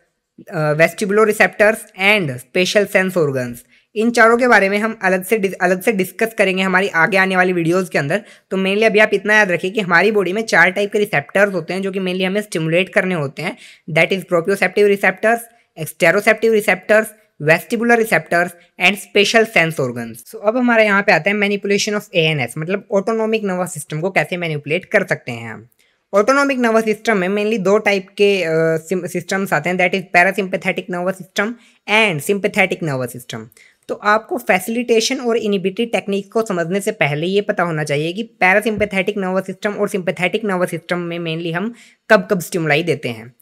S1: vestibulo receptors and special sense organs इन चारों के बारे में हम अलग से अलग से डिस्कस करेंगे हमारी आगे आने वाली वीडियोस के अंदर तो मेनली अभी आप इतना याद रखिए कि हमारी बॉडी में चार टाइप के रिसेप्टर्स होते हैं जो कि मेनली हमें स्टिमुलेट करने होते हैं that is proprioceptive receptors exteroceptive receptors vestibular receptors and special sense organ so अब हमारे यहाँ पे आते हैं मैनिपुलेशन ऑफ ए मतलब ऑटोनॉमिक नर्वस सिस्टम को कैसे मैनिपुलेट कर सकते हैं हम ऑटोनॉमिक नर्वस सिस्टम में मेनली दो टाइप के सिस्टम्स uh, आते हैं that is parasympathetic nervous system and sympathetic nervous system तो आपको फैसिलिटेशन और इनिबिटरी टेक्निक को समझने से पहले ये पता होना चाहिए कि पैरासिम्पैथेटिक नर्वस सिस्टम और सिंपैथेटिक नर्वस सिस्टम में मेनली हम कब कब स्टिमुलाई देते हैं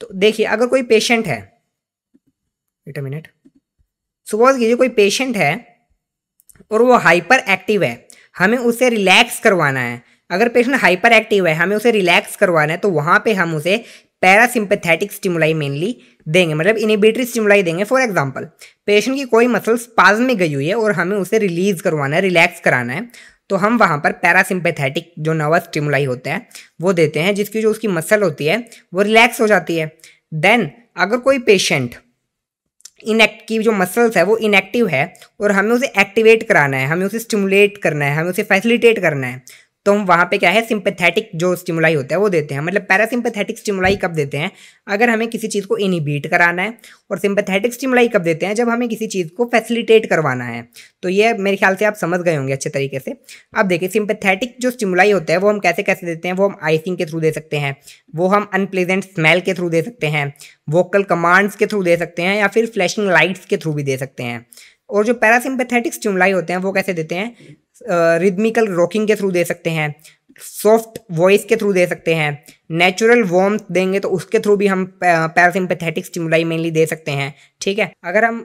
S1: तो देखिए अगर कोई पेशेंट है मिनट सुपोज कीजिए कोई पेशेंट है और वो हाइपर एक्टिव है हमें उसे रिलैक्स करवाना है अगर पेशेंट हाइपर एक्टिव है हमें उसे रिलैक्स करवाना है तो वहाँ पर हम उसे पैरासिम्पथेटिक स्टिमुलाई मेनली देंगे मतलब इनिबेटरी स्टिमुलाई देंगे फॉर एग्जाम्पल पेशेंट की कोई मसल्स स्पाज में गई हुई है और हमें उसे रिलीज करवाना है रिलैक्स कराना है तो हम वहाँ पर पैरासिम्पैथेटिक जो नर्वस स्टिमुलाई होता है वो देते हैं जिसकी जो उसकी मसल होती है वो रिलैक्स हो जाती है देन अगर कोई पेशेंट इनएक्ट की जो मसल्स है वो इनएक्टिव है और हमें उसे एक्टिवेट कराना है हमें उसे स्टिमुलेट करना है हमें उसे फैसिलिटेट करना है तो हम वहाँ पे क्या है सिंपथेटिक जो स्टिमुलाई होता है वो देते हैं मतलब पैरासिम्पथेटिक स्टिमुलाई कब देते हैं अगर हमें किसी चीज़ को इनिबीट कराना है और सिंपथेटिक स्टिमुलाई कब देते हैं जब हमें किसी चीज़ को फैसिलिटेट करवाना है तो ये मेरे ख्याल से आप समझ गए होंगे अच्छे तरीके से अब देखिए सिंपथेटिक जो स्टिमुलाई होता है वो हम कैसे कैसे देते हैं वो हम आइसिंग के थ्रू दे सकते हैं वो हम अनप्लेजेंट स्मेल के थ्रू दे सकते हैं वोकल कमांड्स के थ्रू दे सकते हैं या फिर फ्लैशिंग लाइट्स के थ्रू भी दे सकते हैं और जो पैरासिम्पथेटिक स्टिमुलाई होते हैं वो कैसे देते हैं रिदमिकल रॉकिंग के थ्रू दे सकते हैं सॉफ्ट वॉइस के थ्रू दे सकते हैं नेचुरल वॉर्म देंगे तो उसके थ्रू भी हम पैरासिम्पथेटिक स्टिमुलाई मेनली दे सकते हैं ठीक है अगर हम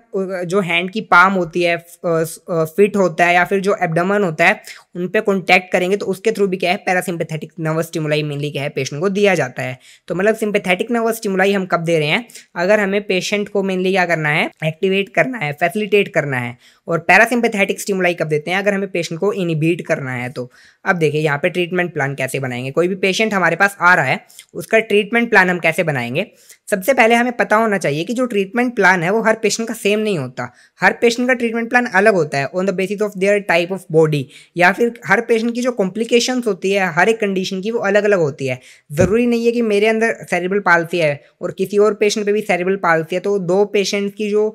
S1: जो हैंड की पाम होती है फिट होता है या फिर जो एबडमन होता है उन पर कॉन्टैक्ट करेंगे तो उसके थ्रू भी क्या है पैरासिम्पथेटिक नर्वस स्टिमुलाई मेनली क्या है पेशेंट को दिया जाता है तो मतलब सिंपथेटिक नर्वस स्टिमुलाई हम कब दे रहे हैं अगर हमें पेशेंट को मेनली क्या करना है एक्टिवेट करना है फैसिलिटेट करना है और पैरासिम्पथेटिक स्टिमुलाई कब देते हैं अगर हमें पेशेंट को इनिबीट करना है तो अब देखिए यहाँ पे ट्रीटमेंट प्लान कैसे बनाएंगे कोई भी पेशेंट हमारे पास आ रहा है है उसका ट्रीटमेंट प्लान हम कैसे बनाएंगे सबसे पहले हमें पता होना चाहिए कि जो ट्रीटमेंट प्लान है वो हर पेशेंट का सेम नहीं होता हर पेशेंट का ट्रीटमेंट प्लान अलग होता है on the basis of their type of body या फिर हर पेशेंट की जो कॉम्प्लिकेशंस होती है हर एक कंडीशन की वो अलग अलग होती है ज़रूरी नहीं है कि मेरे अंदर सेरेब्रल पालसी है और किसी और पेशेंट पर भी सेरेब्रल पालसी है तो दो पेशेंट की जो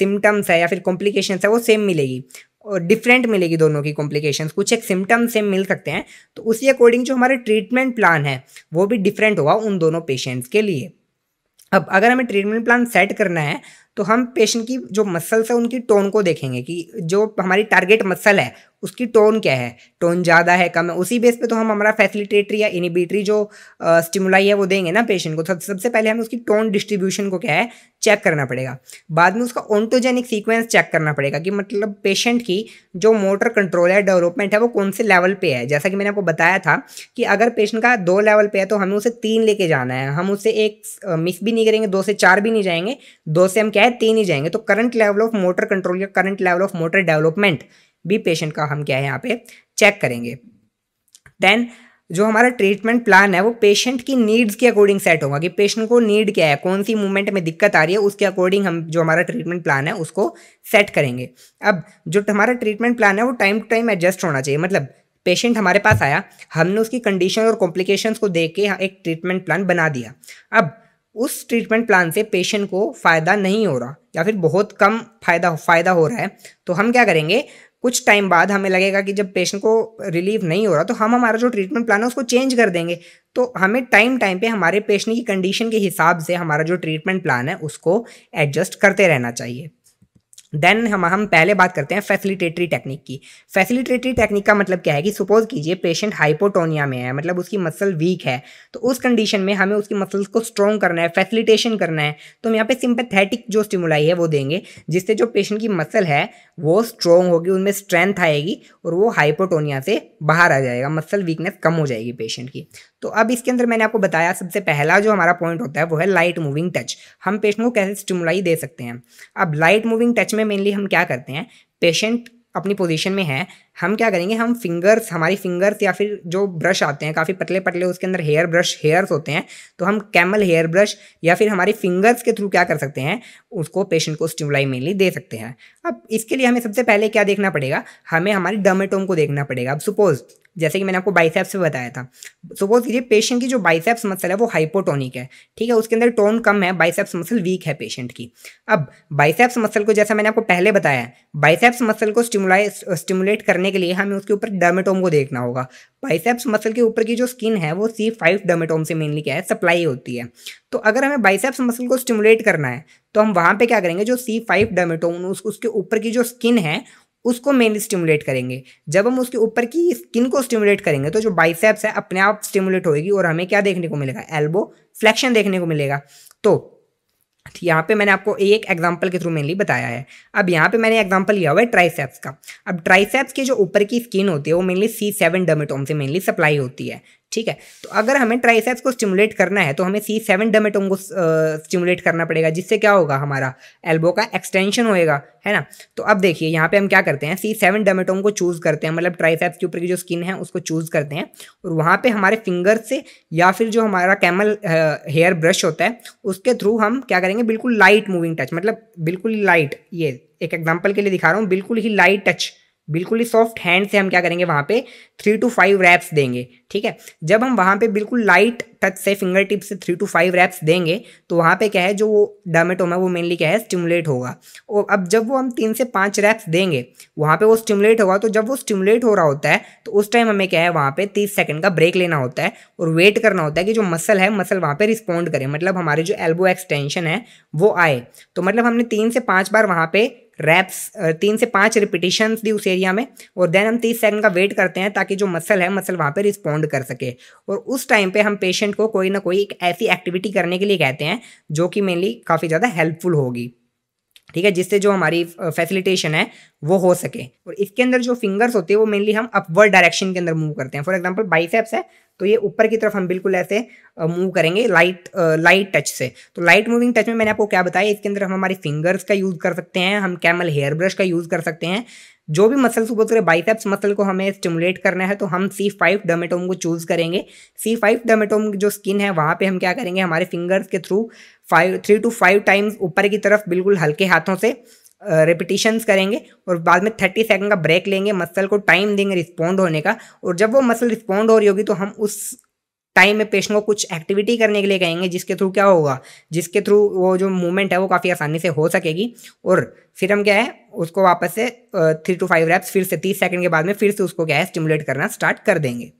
S1: सिम्टम्स है या फिर कॉम्प्लिकेशंस है वो सेम मिलेगी डिफरेंट मिलेगी दोनों की कॉम्प्लिकेशंस कुछ एक सिम्टम सेम मिल सकते हैं तो उसी अकॉर्डिंग जो हमारे ट्रीटमेंट प्लान है वो भी डिफरेंट होगा उन दोनों पेशेंट्स के लिए अब अगर हमें ट्रीटमेंट प्लान सेट करना है तो हम पेशेंट की जो मसल्स है उनकी टोन को देखेंगे कि जो हमारी टारगेट मसल है उसकी टोन क्या है टोन ज़्यादा है कम है उसी बेस पे तो हम हमारा फैसिलिटेटरी या इनिबिटरी जो स्टिमुलाई है वो देंगे ना पेशेंट को तो सबसे पहले हमें उसकी टोन डिस्ट्रीब्यूशन को क्या है चेक करना पड़ेगा बाद में उसका ओंटोजेनिक सीक्वेंस चेक करना पड़ेगा कि मतलब पेशेंट की जो मोटर कंट्रोल है डेवलपमेंट है वो कौन से लेवल पे है जैसा कि मैंने आपको बताया था कि अगर पेशेंट का दो लेवल पर है तो हमें उसे तीन लेके जाना है हम उसे एक मिस भी नहीं करेंगे दो से चार भी नहीं जाएंगे दो से हम क्या है तीन ही जाएंगे तो current level of motor control या current level of motor development भी पेशेंट का हम क्या है यहाँ पे चेक करेंगे देन जो हमारा ट्रीटमेंट प्लान है वो पेशेंट की नीड्स के अकॉर्डिंग सेट होगा कि पेशेंट को नीड क्या है कौन सी मूवमेंट में दिक्कत आ रही है उसके अकॉर्डिंग हम जो हमारा ट्रीटमेंट प्लान है उसको सेट करेंगे अब जो हमारा ट्रीटमेंट प्लान है वो टाइम टू टाइम एडजस्ट होना चाहिए मतलब पेशेंट हमारे पास आया हमने उसकी कंडीशन और कॉम्प्लिकेशंस को देख के एक ट्रीटमेंट प्लान बना दिया अब उस ट्रीटमेंट प्लान से पेशेंट को फ़ायदा नहीं हो रहा या फिर बहुत कम फायदा फायदा हो रहा है तो हम क्या करेंगे कुछ टाइम बाद हमें लगेगा कि जब पेशेंट को रिलीव नहीं हो रहा तो हम हमारा जो ट्रीटमेंट प्लान है उसको चेंज कर देंगे तो हमें टाइम टाइम पे हमारे पेशेंट की कंडीशन के हिसाब से हमारा जो ट्रीटमेंट प्लान है उसको एडजस्ट करते रहना चाहिए देन हम हम पहले बात करते हैं फैसिलिटेटरी टेक्निक की फैसिलिटेटरी टेक्निक का मतलब क्या है कि सपोज कीजिए पेशेंट हाइपोटोनिया में है मतलब उसकी मसल वीक है तो उस कंडीशन में हमें उसकी मसल्स को स्ट्रॉन्ग करना है फैसिलिटेशन करना है तो हम यहाँ पे सिंपथेटिक जो स्टिमुलाई है वो देंगे जिससे जो पेशेंट की मसल है वो स्ट्रॉन्ग होगी उनमें स्ट्रेंथ आएगी और वो हाइपोटोनिया से बाहर आ जाएगा मसल वीकनेस कम हो जाएगी पेशेंट की तो अब इसके अंदर मैंने आपको बताया सबसे पहला जो हमारा पॉइंट होता है वो है लाइट मूविंग टच हम पेशेंट को कैसे स्टिमुलाई दे सकते हैं अब लाइट मूविंग टच में मेनली हम क्या करते हैं पेशेंट अपनी पोजीशन में है हम क्या करेंगे हम फिंगर्स हमारी फिंगर्स या फिर जो ब्रश आते हैं काफ़ी पतले पतले उसके अंदर हेयर ब्रश हेयर्स होते हैं तो हम कैमल हेयर ब्रश या फिर हमारी फिंगर्स के थ्रू क्या कर सकते हैं उसको पेशेंट को स्टिमुलाई मेनली दे सकते हैं अब इसके लिए हमें सबसे पहले क्या देखना पड़ेगा हमें हमारी डर्मेटोम को देखना पड़ेगा अब सपोज जैसे कि मैंने आपको बाइसेप्स में बताया था सपोज कीजिए पेशेंट की जो बाइसेप्स मसल है वो हाइपोटोनिक है ठीक है उसके अंदर टोन कम है बाइसेप्स मसल वीक है पेशेंट की अब बाइसेप्स मसल को जैसा मैंने आपको पहले बताया बाइसेप्स मसल को स्टिमुलाई स्टिमुलेट करने के लिए हमें उसके ऊपर डर्मेटोम को देखना होगा बाइसेप्स मसल के ऊपर की जो स्किन है वो सी फाइव डर्मेटोम से मेनली क्या है सप्लाई होती है तो अगर हमें बाइसेप्स मसल को स्टिमुलेट करना है तो हम वहाँ पे क्या करेंगे जो सी फाइव डर्मेटोम उसके ऊपर की जो स्किन है उसको मेनली स्टिमुलेट करेंगे जब हम उसके ऊपर की स्किन को स्टिमुलेट करेंगे तो जो बाइसेप्स है अपने आप स्टिमुलेट होगी और हमें क्या देखने को मिलेगा एल्बो फ्लेक्शन देखने को मिलेगा तो यहाँ पे मैंने आपको एक एग्जांपल के थ्रू मेनली बताया है अब यहाँ पे मैंने एग्जांपल लिया हुआ है ट्राइसेप्स का अब ट्राइसेप्स के जो ऊपर की स्किन होती है वो मेनली सी सेवन डर्मेटोम से मेनली सप्लाई होती है ठीक है तो अगर हमें ट्राइसेप्स को स्टिमुलेट करना है तो हमें सी सेवन डेमेटोम को स्टिमुलेट करना पड़ेगा जिससे क्या होगा हमारा एल्बो का एक्सटेंशन होएगा है ना तो अब देखिए यहाँ पे हम क्या करते हैं सी सेवन डेमेटोम को चूज़ करते हैं मतलब ट्राइसेप्स के ऊपर की जो स्किन है उसको चूज़ करते हैं और वहाँ पर हमारे फिंगर से या फिर जो हमारा कैमल हेयर ब्रश होता है उसके थ्रू हम क्या करेंगे बिल्कुल लाइट मूविंग टच मतलब बिल्कुल लाइट ये एक एग्जाम्पल के लिए दिखा रहा हूँ बिल्कुल ही लाइट टच बिल्कुल ही सॉफ्ट हैंड से हम क्या करेंगे वहाँ पे थ्री टू फाइव रैप्स देंगे ठीक है जब हम वहाँ पे बिल्कुल लाइट टच से फिंगर टिप से थ्री टू फाइव रैप्स देंगे तो वहाँ पे क्या है जो वो डर्मेटोम है वो मेनली क्या है स्टिमुलेट होगा और अब जब वो हम तीन से पाँच रैप्स देंगे वहाँ पे वो स्टिमुलेट होगा तो जब वो स्टिमुलेट हो रहा होता है तो उस टाइम हमें क्या है वहाँ पर तीस सेकेंड का ब्रेक लेना होता है और वेट करना होता है कि जो मसल है मसल वहाँ पर रिस्पॉन्ड करें मतलब हमारे जो एल्बो एक्सटेंशन है वो आए तो मतलब हमने तीन से पाँच बार वहाँ पर रैप्स तीन से पाँच रिपीटेशन दी उस एरिया में और देन हम तीस सेकंड का वेट करते हैं ताकि जो मसल है मसल वहाँ पे रिस्पॉन्ड कर सके और उस टाइम पे हम पेशेंट को कोई ना कोई एक ऐसी एक्टिविटी करने के लिए कहते हैं जो कि मेनली काफ़ी ज़्यादा हेल्पफुल होगी ठीक है जिससे जो हमारी फैसिलिटेशन है वो हो सके और इसके अंदर जो फिंगर्स होते हैं वो मेनली हम अपवर्ड डायरेक्शन के अंदर मूव करते हैं फॉर एग्जाम्पल बाइसेप्स है तो ये ऊपर की तरफ हम बिल्कुल ऐसे मूव करेंगे लाइट लाइट टच से तो लाइट मूविंग टच में मैंने आपको क्या बताया इसके अंदर हम हमारे फिंगर्स का यूज़ कर सकते हैं हम कैमल हेयर ब्रश का यूज़ कर सकते हैं जो भी मसल्स सुबह सुबह बाइसेप्स मसल को हमें स्टिमुलेट करना है तो हम सी फाइव डोमेटोम को चूज़ करेंगे सी फाइव डोमेटोम जो स्किन है वहाँ पे हम क्या करेंगे हमारे फिंगर्स के through five three two five times ऊपर की तरफ बिल्कुल हल्के हाथों से रिपीटिशंस करेंगे और बाद में थर्टी सेकंड का ब्रेक लेंगे मसल को टाइम देंगे रिस्पोंड होने का और जब वो मसल रिस्पोंड हो रही होगी तो हम उस टाइम में पेशेंट को कुछ एक्टिविटी करने के लिए कहेंगे जिसके थ्रू क्या होगा जिसके थ्रू वो जो मूवमेंट है वो काफ़ी आसानी से हो सकेगी और फिर हम क्या है उसको वापस से थ्री टू फाइव रैप्स फिर से तीस सेकंड के बाद में फिर से उसको क्या है स्टिमुलेट करना स्टार्ट कर देंगे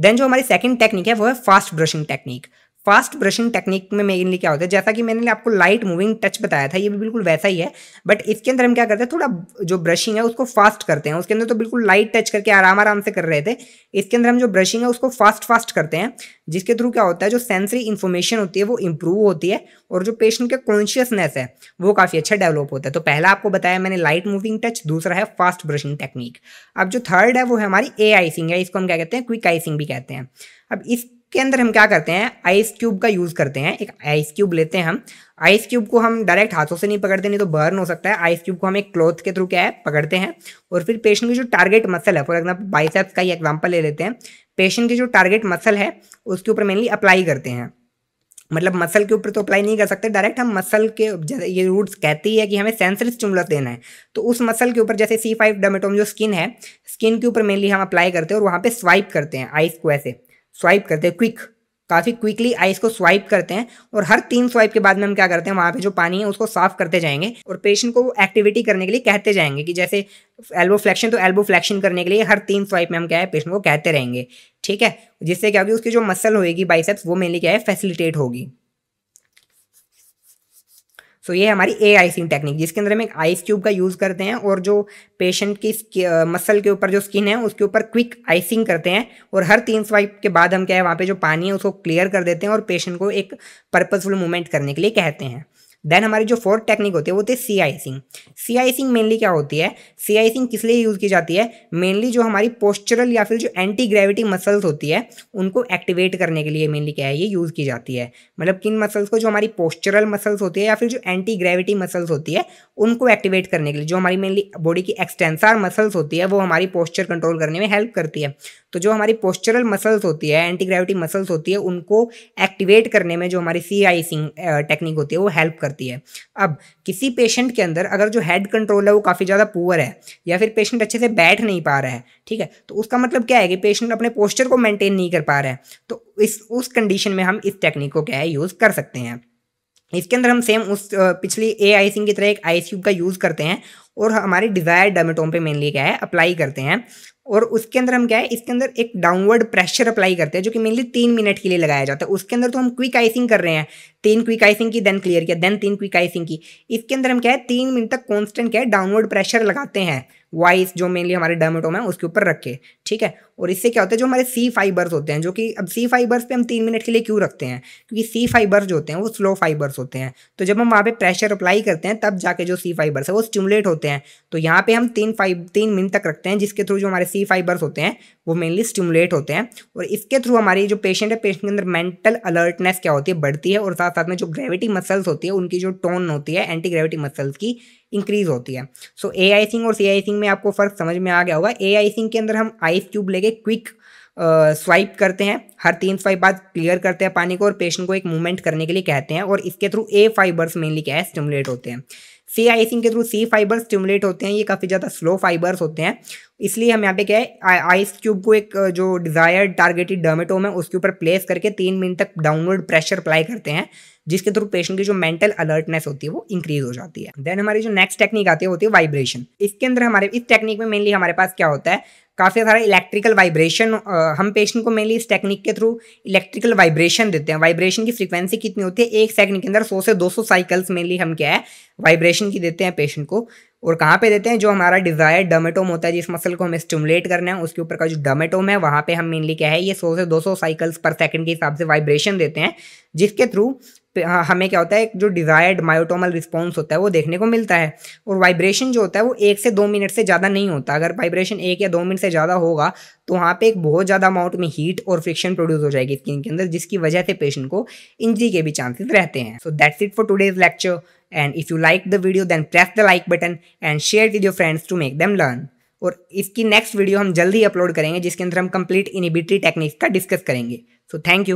S1: देन जो हमारी सेकंड टेक्निक है वो है fast brushing technique fast brushing technique में मेनली क्या होता है जैसा कि मैंने आपको लाइट मूविंग टच बताया था ये भी बिल्कुल वैसा ही है बट इसके अंदर हम क्या करते हैं थोड़ा जो ब्रशिंग है उसको फास्ट करते हैं उसके अंदर तो बिल्कुल लाइट टच करके आराम आराम से कर रहे थे इसके अंदर हम जो ब्रशिंग है उसको फास्ट फास्ट करते हैं जिसके थ्रू क्या होता है जो सेंसरी इन्फॉर्मेशन होती है वो इम्प्रूव होती है और जो पेशेंट का कॉन्शियसनेस है वो काफ़ी अच्छा डेवलप होता है तो पहला आपको बताया मैंने लाइट मूविंग टच दूसरा है फास्ट ब्रशिंग टेक्निक अब जो थर्ड है वो है हमारी ए आइसिंग है इसको हम क्या कहते हैं क्विक आइसिंग भी कहते हैं अब इस के अंदर हम क्या करते हैं आइस क्यूब का यूज़ करते हैं एक आइस क्यूब लेते हैं हम आइस क्यूब को हम डायरेक्ट हाथों से नहीं पकड़ते नहीं तो बर्न हो सकता है आइस क्यूब को हम एक क्लॉथ के थ्रू क्या है पकड़ते हैं और फिर पेशेंट की जो टारगेट मसल है फॉर एग्जाम्पल बाइसेप्स का ही एग्जाम्पल ले लेते हैं पेशेंट की जो टारगेट मसल है उसके ऊपर मेनली अप्लाई करते हैं मतलब मसल के ऊपर तो अप्लाई नहीं कर सकते डायरेक्ट हम मसल के ये रूट्स कहती है कि हमें सेंसरी स्टिमुलस देना है तो उस मसल के ऊपर जैसे सी फाइव डोमेटोम जो स्किन है स्किन के ऊपर मेनली हम अप्लाई करते हैं और वहाँ पे स्वाइप करते हैं आइस को ऐसे स्वाइप करते हैं क्विक काफ़ी क्विकली आइस को स्वाइप करते हैं और हर तीन स्वाइप के बाद में हम क्या करते हैं वहाँ पे जो पानी है उसको साफ करते जाएंगे और पेशेंट को एक्टिविटी करने के लिए कहते जाएंगे कि जैसे एल्बो फ्लेक्शन तो एल्बो फ्लेक्शन करने के लिए हर तीन स्वाइप में हम क्या है पेशेंट को कहते रहेंगे ठीक है जिससे क्या होगी उसकी जो मसल होगी बाइसेप्स वो मेनली क्या है फैसिलिटेट होगी सो so, ये हमारी ए आइसिंग टेक्निक जिसके अंदर हम एक आइस क्यूब का यूज़ करते हैं और जो पेशेंट की मसल के ऊपर जो स्किन है उसके ऊपर क्विक आइसिंग करते हैं और हर तीन स्वाइप के बाद हम क्या है वहाँ पे जो पानी है उसको क्लियर कर देते हैं और पेशेंट को एक पर्पजफुल मूवमेंट करने के लिए कहते हैं देन हमारी जो फोर्थ टेक्निक होती है वो होती है C icing C icing mainly क्या होती है सी आइसिंग किस लिए यूज़ की जाती है मेनली जो हमारी पोस्चरल या फिर जो एंटी ग्रेविटी मसल्स होती है उनको एक्टिवेट करने के लिए मेनली क्या है ये यूज़ की जाती है मतलब किन मसल्स को जो हमारी पोस्चरल मसल्स होती है या फिर जो एंटी ग्रेविटी मसल्स होती है उनको एक्टिवेट करने के लिए जो हमारी मेनली बॉडी की एक्सटेंसार मसल्स होती है वो हमारी पोस्चर कंट्रोल करने में हेल्प करती है तो जो हमारी पोस्चरल मसल्स होती है एंटी ग्रेविटी मसल्स होती है उनको एक्टिवेट करने में जो हमारी सी आइसिंग टेक्निक होती है वो हेल्प करती है करती है अब किसी पेशेंट के अंदर अगर जो हेड कंट्रोल है वो काफ़ी ज़्यादा पुअर है या फिर पेशेंट अच्छे से बैठ नहीं पा रहा है ठीक है तो उसका मतलब क्या है कि पेशेंट अपने पोस्चर को मेंटेन नहीं कर पा रहा है तो इस उस कंडीशन में हम इस टेक्निक को क्या है यूज़ कर सकते हैं इसके अंदर हम सेम उस पिछली ए आइसिंग की तरह एक आई सी का यूज़ करते हैं और हमारे डिज़ायर डर्मेटोम पे मेनली क्या है अप्लाई करते हैं और उसके अंदर हम क्या है इसके अंदर एक डाउनवर्ड प्रेशर अप्लाई करते हैं जो कि मेनली तीन मिनट के लिए लगाया जाता है उसके अंदर तो हम क्विक आइसिंग कर रहे हैं तीन क्विक आइसिंग की देन क्लियर किया देन तीन क्विक आइसिंग की इसके अंदर हम क्या है तीन मिनट तक कॉन्स्टेंट क्या है डाउनवर्ड प्रेशर लगाते हैं वाइस जो मेनली हमारे डर्मेटोम है उसके ऊपर रखे ठीक है और इससे क्या होता है जो हमारे सी फाइबर्स होते हैं जो कि अब सी फाइबर्स पे हम तीन मिनट के लिए क्यों रखते हैं क्योंकि सी फाइबर्स जो होते हैं वो स्लो फाइबर्स होते हैं तो जब हम वहाँ पे प्रेशर अप्लाई करते हैं तब जाके जो सी फाइबर्स है वो स्टिमुलेट होते हैं तो यहाँ पे हम तीन फाइव तीन मिनट तक रखते हैं जिसके थ्रू जो हमारे सी फाइबर्स होते हैं वो मेनली स्टिमुलेट होते हैं और इसके थ्रू हमारी जो पेशेंट है पेशेंट के अंदर मेंटल अलर्टनेस क्या होती है बढ़ती है और साथ साथ साथ में जो ग्रेविटी मसल्स होती है उनकी जो टोन होती है एंटी ग्रेविटी मसल्स की इंक्रीज होती है सो ए आइसिंग और सी आइसिंग में आपको फ़र्क समझ में आ गया होगा ए आइसिंग के अंदर हम आइस क्यूब लेके क्विक स्वाइप uh, करते हैं हर तीन स्वाइप बाद क्लियर करते हैं पानी को और पेशेंट को एक मूवमेंट करने के लिए कहते हैं और इसके थ्रू ए फाइबर्स मेनली क्या है स्टिमुलेट होते हैं सी आइसिंग के थ्रू सी फाइबर स्टिमुलेट होते हैं ये काफ़ी ज़्यादा स्लो फाइबर्स होते हैं इसलिए हम यहाँ पे क्या है आइस क्यूब को एक जो डिज़ायर्ड टारगेटेड डर्मेटोम है उसके ऊपर प्लेस करके तीन मिनट तक डाउनवर्ड प्रेशर अप्लाई करते हैं जिसके थ्रू पेशेंट की जो मेंटल अलर्टनेस होती है वो इंक्रीज हो जाती है देन हमारी जो नेक्स्ट टेक्निक आती है होती है वाइब्रेशन इसके अंदर हमारे इस टेक्निक में मेनली हमारे पास क्या होता है काफ़ी सारा इलेक्ट्रिकल वाइब्रेशन हम पेशेंट को मेनली इस टेक्निक के थ्रू इलेक्ट्रिकल वाइब्रेशन देते हैं वाइब्रेशन की फ्रीक्वेंसी कितनी होती है एक सेकंड के अंदर 100 से 200 साइकिल्स मेनली हम क्या है वाइब्रेशन की देते हैं पेशेंट को और कहाँ पे देते हैं जो हमारा डिज़ायर डोमेटोम होता है जिस मसल को हमें स्टिमुलेट करना है उसके ऊपर का जो डोमेटोम है वहाँ पे हम मेनली क्या है ये 100 से 200 साइकिल्स पर सेकंड के हिसाब से वाइब्रेशन देते हैं जिसके थ्रू हाँ, हमें क्या होता है जो डिज़ायर्ड मायोटोमल रिस्पॉन्स होता है वो देखने को मिलता है और वाइब्रेशन जो होता है वो एक से दो मिनट से ज़्यादा नहीं होता अगर वाइब्रेशन एक या दो मिनट से ज़्यादा होगा तो वहाँ पे एक बहुत ज़्यादा अमाउंट में हीट और फ्रिक्शन प्रोड्यूस हो जाएगी स्किन के अंदर जिसकी वजह से पेशेंट को इंजरी के भी चांसेस रहते हैं so that's it for today's lecture and if you like the video then press the like button and share with your friends to make them learn और इसकी नेक्स्ट वीडियो हम जल्दी upload करेंगे जिसके अंदर हम कंप्लीट इनिबिटरी टेक्निक्स का discuss करेंगे सो थैंक यू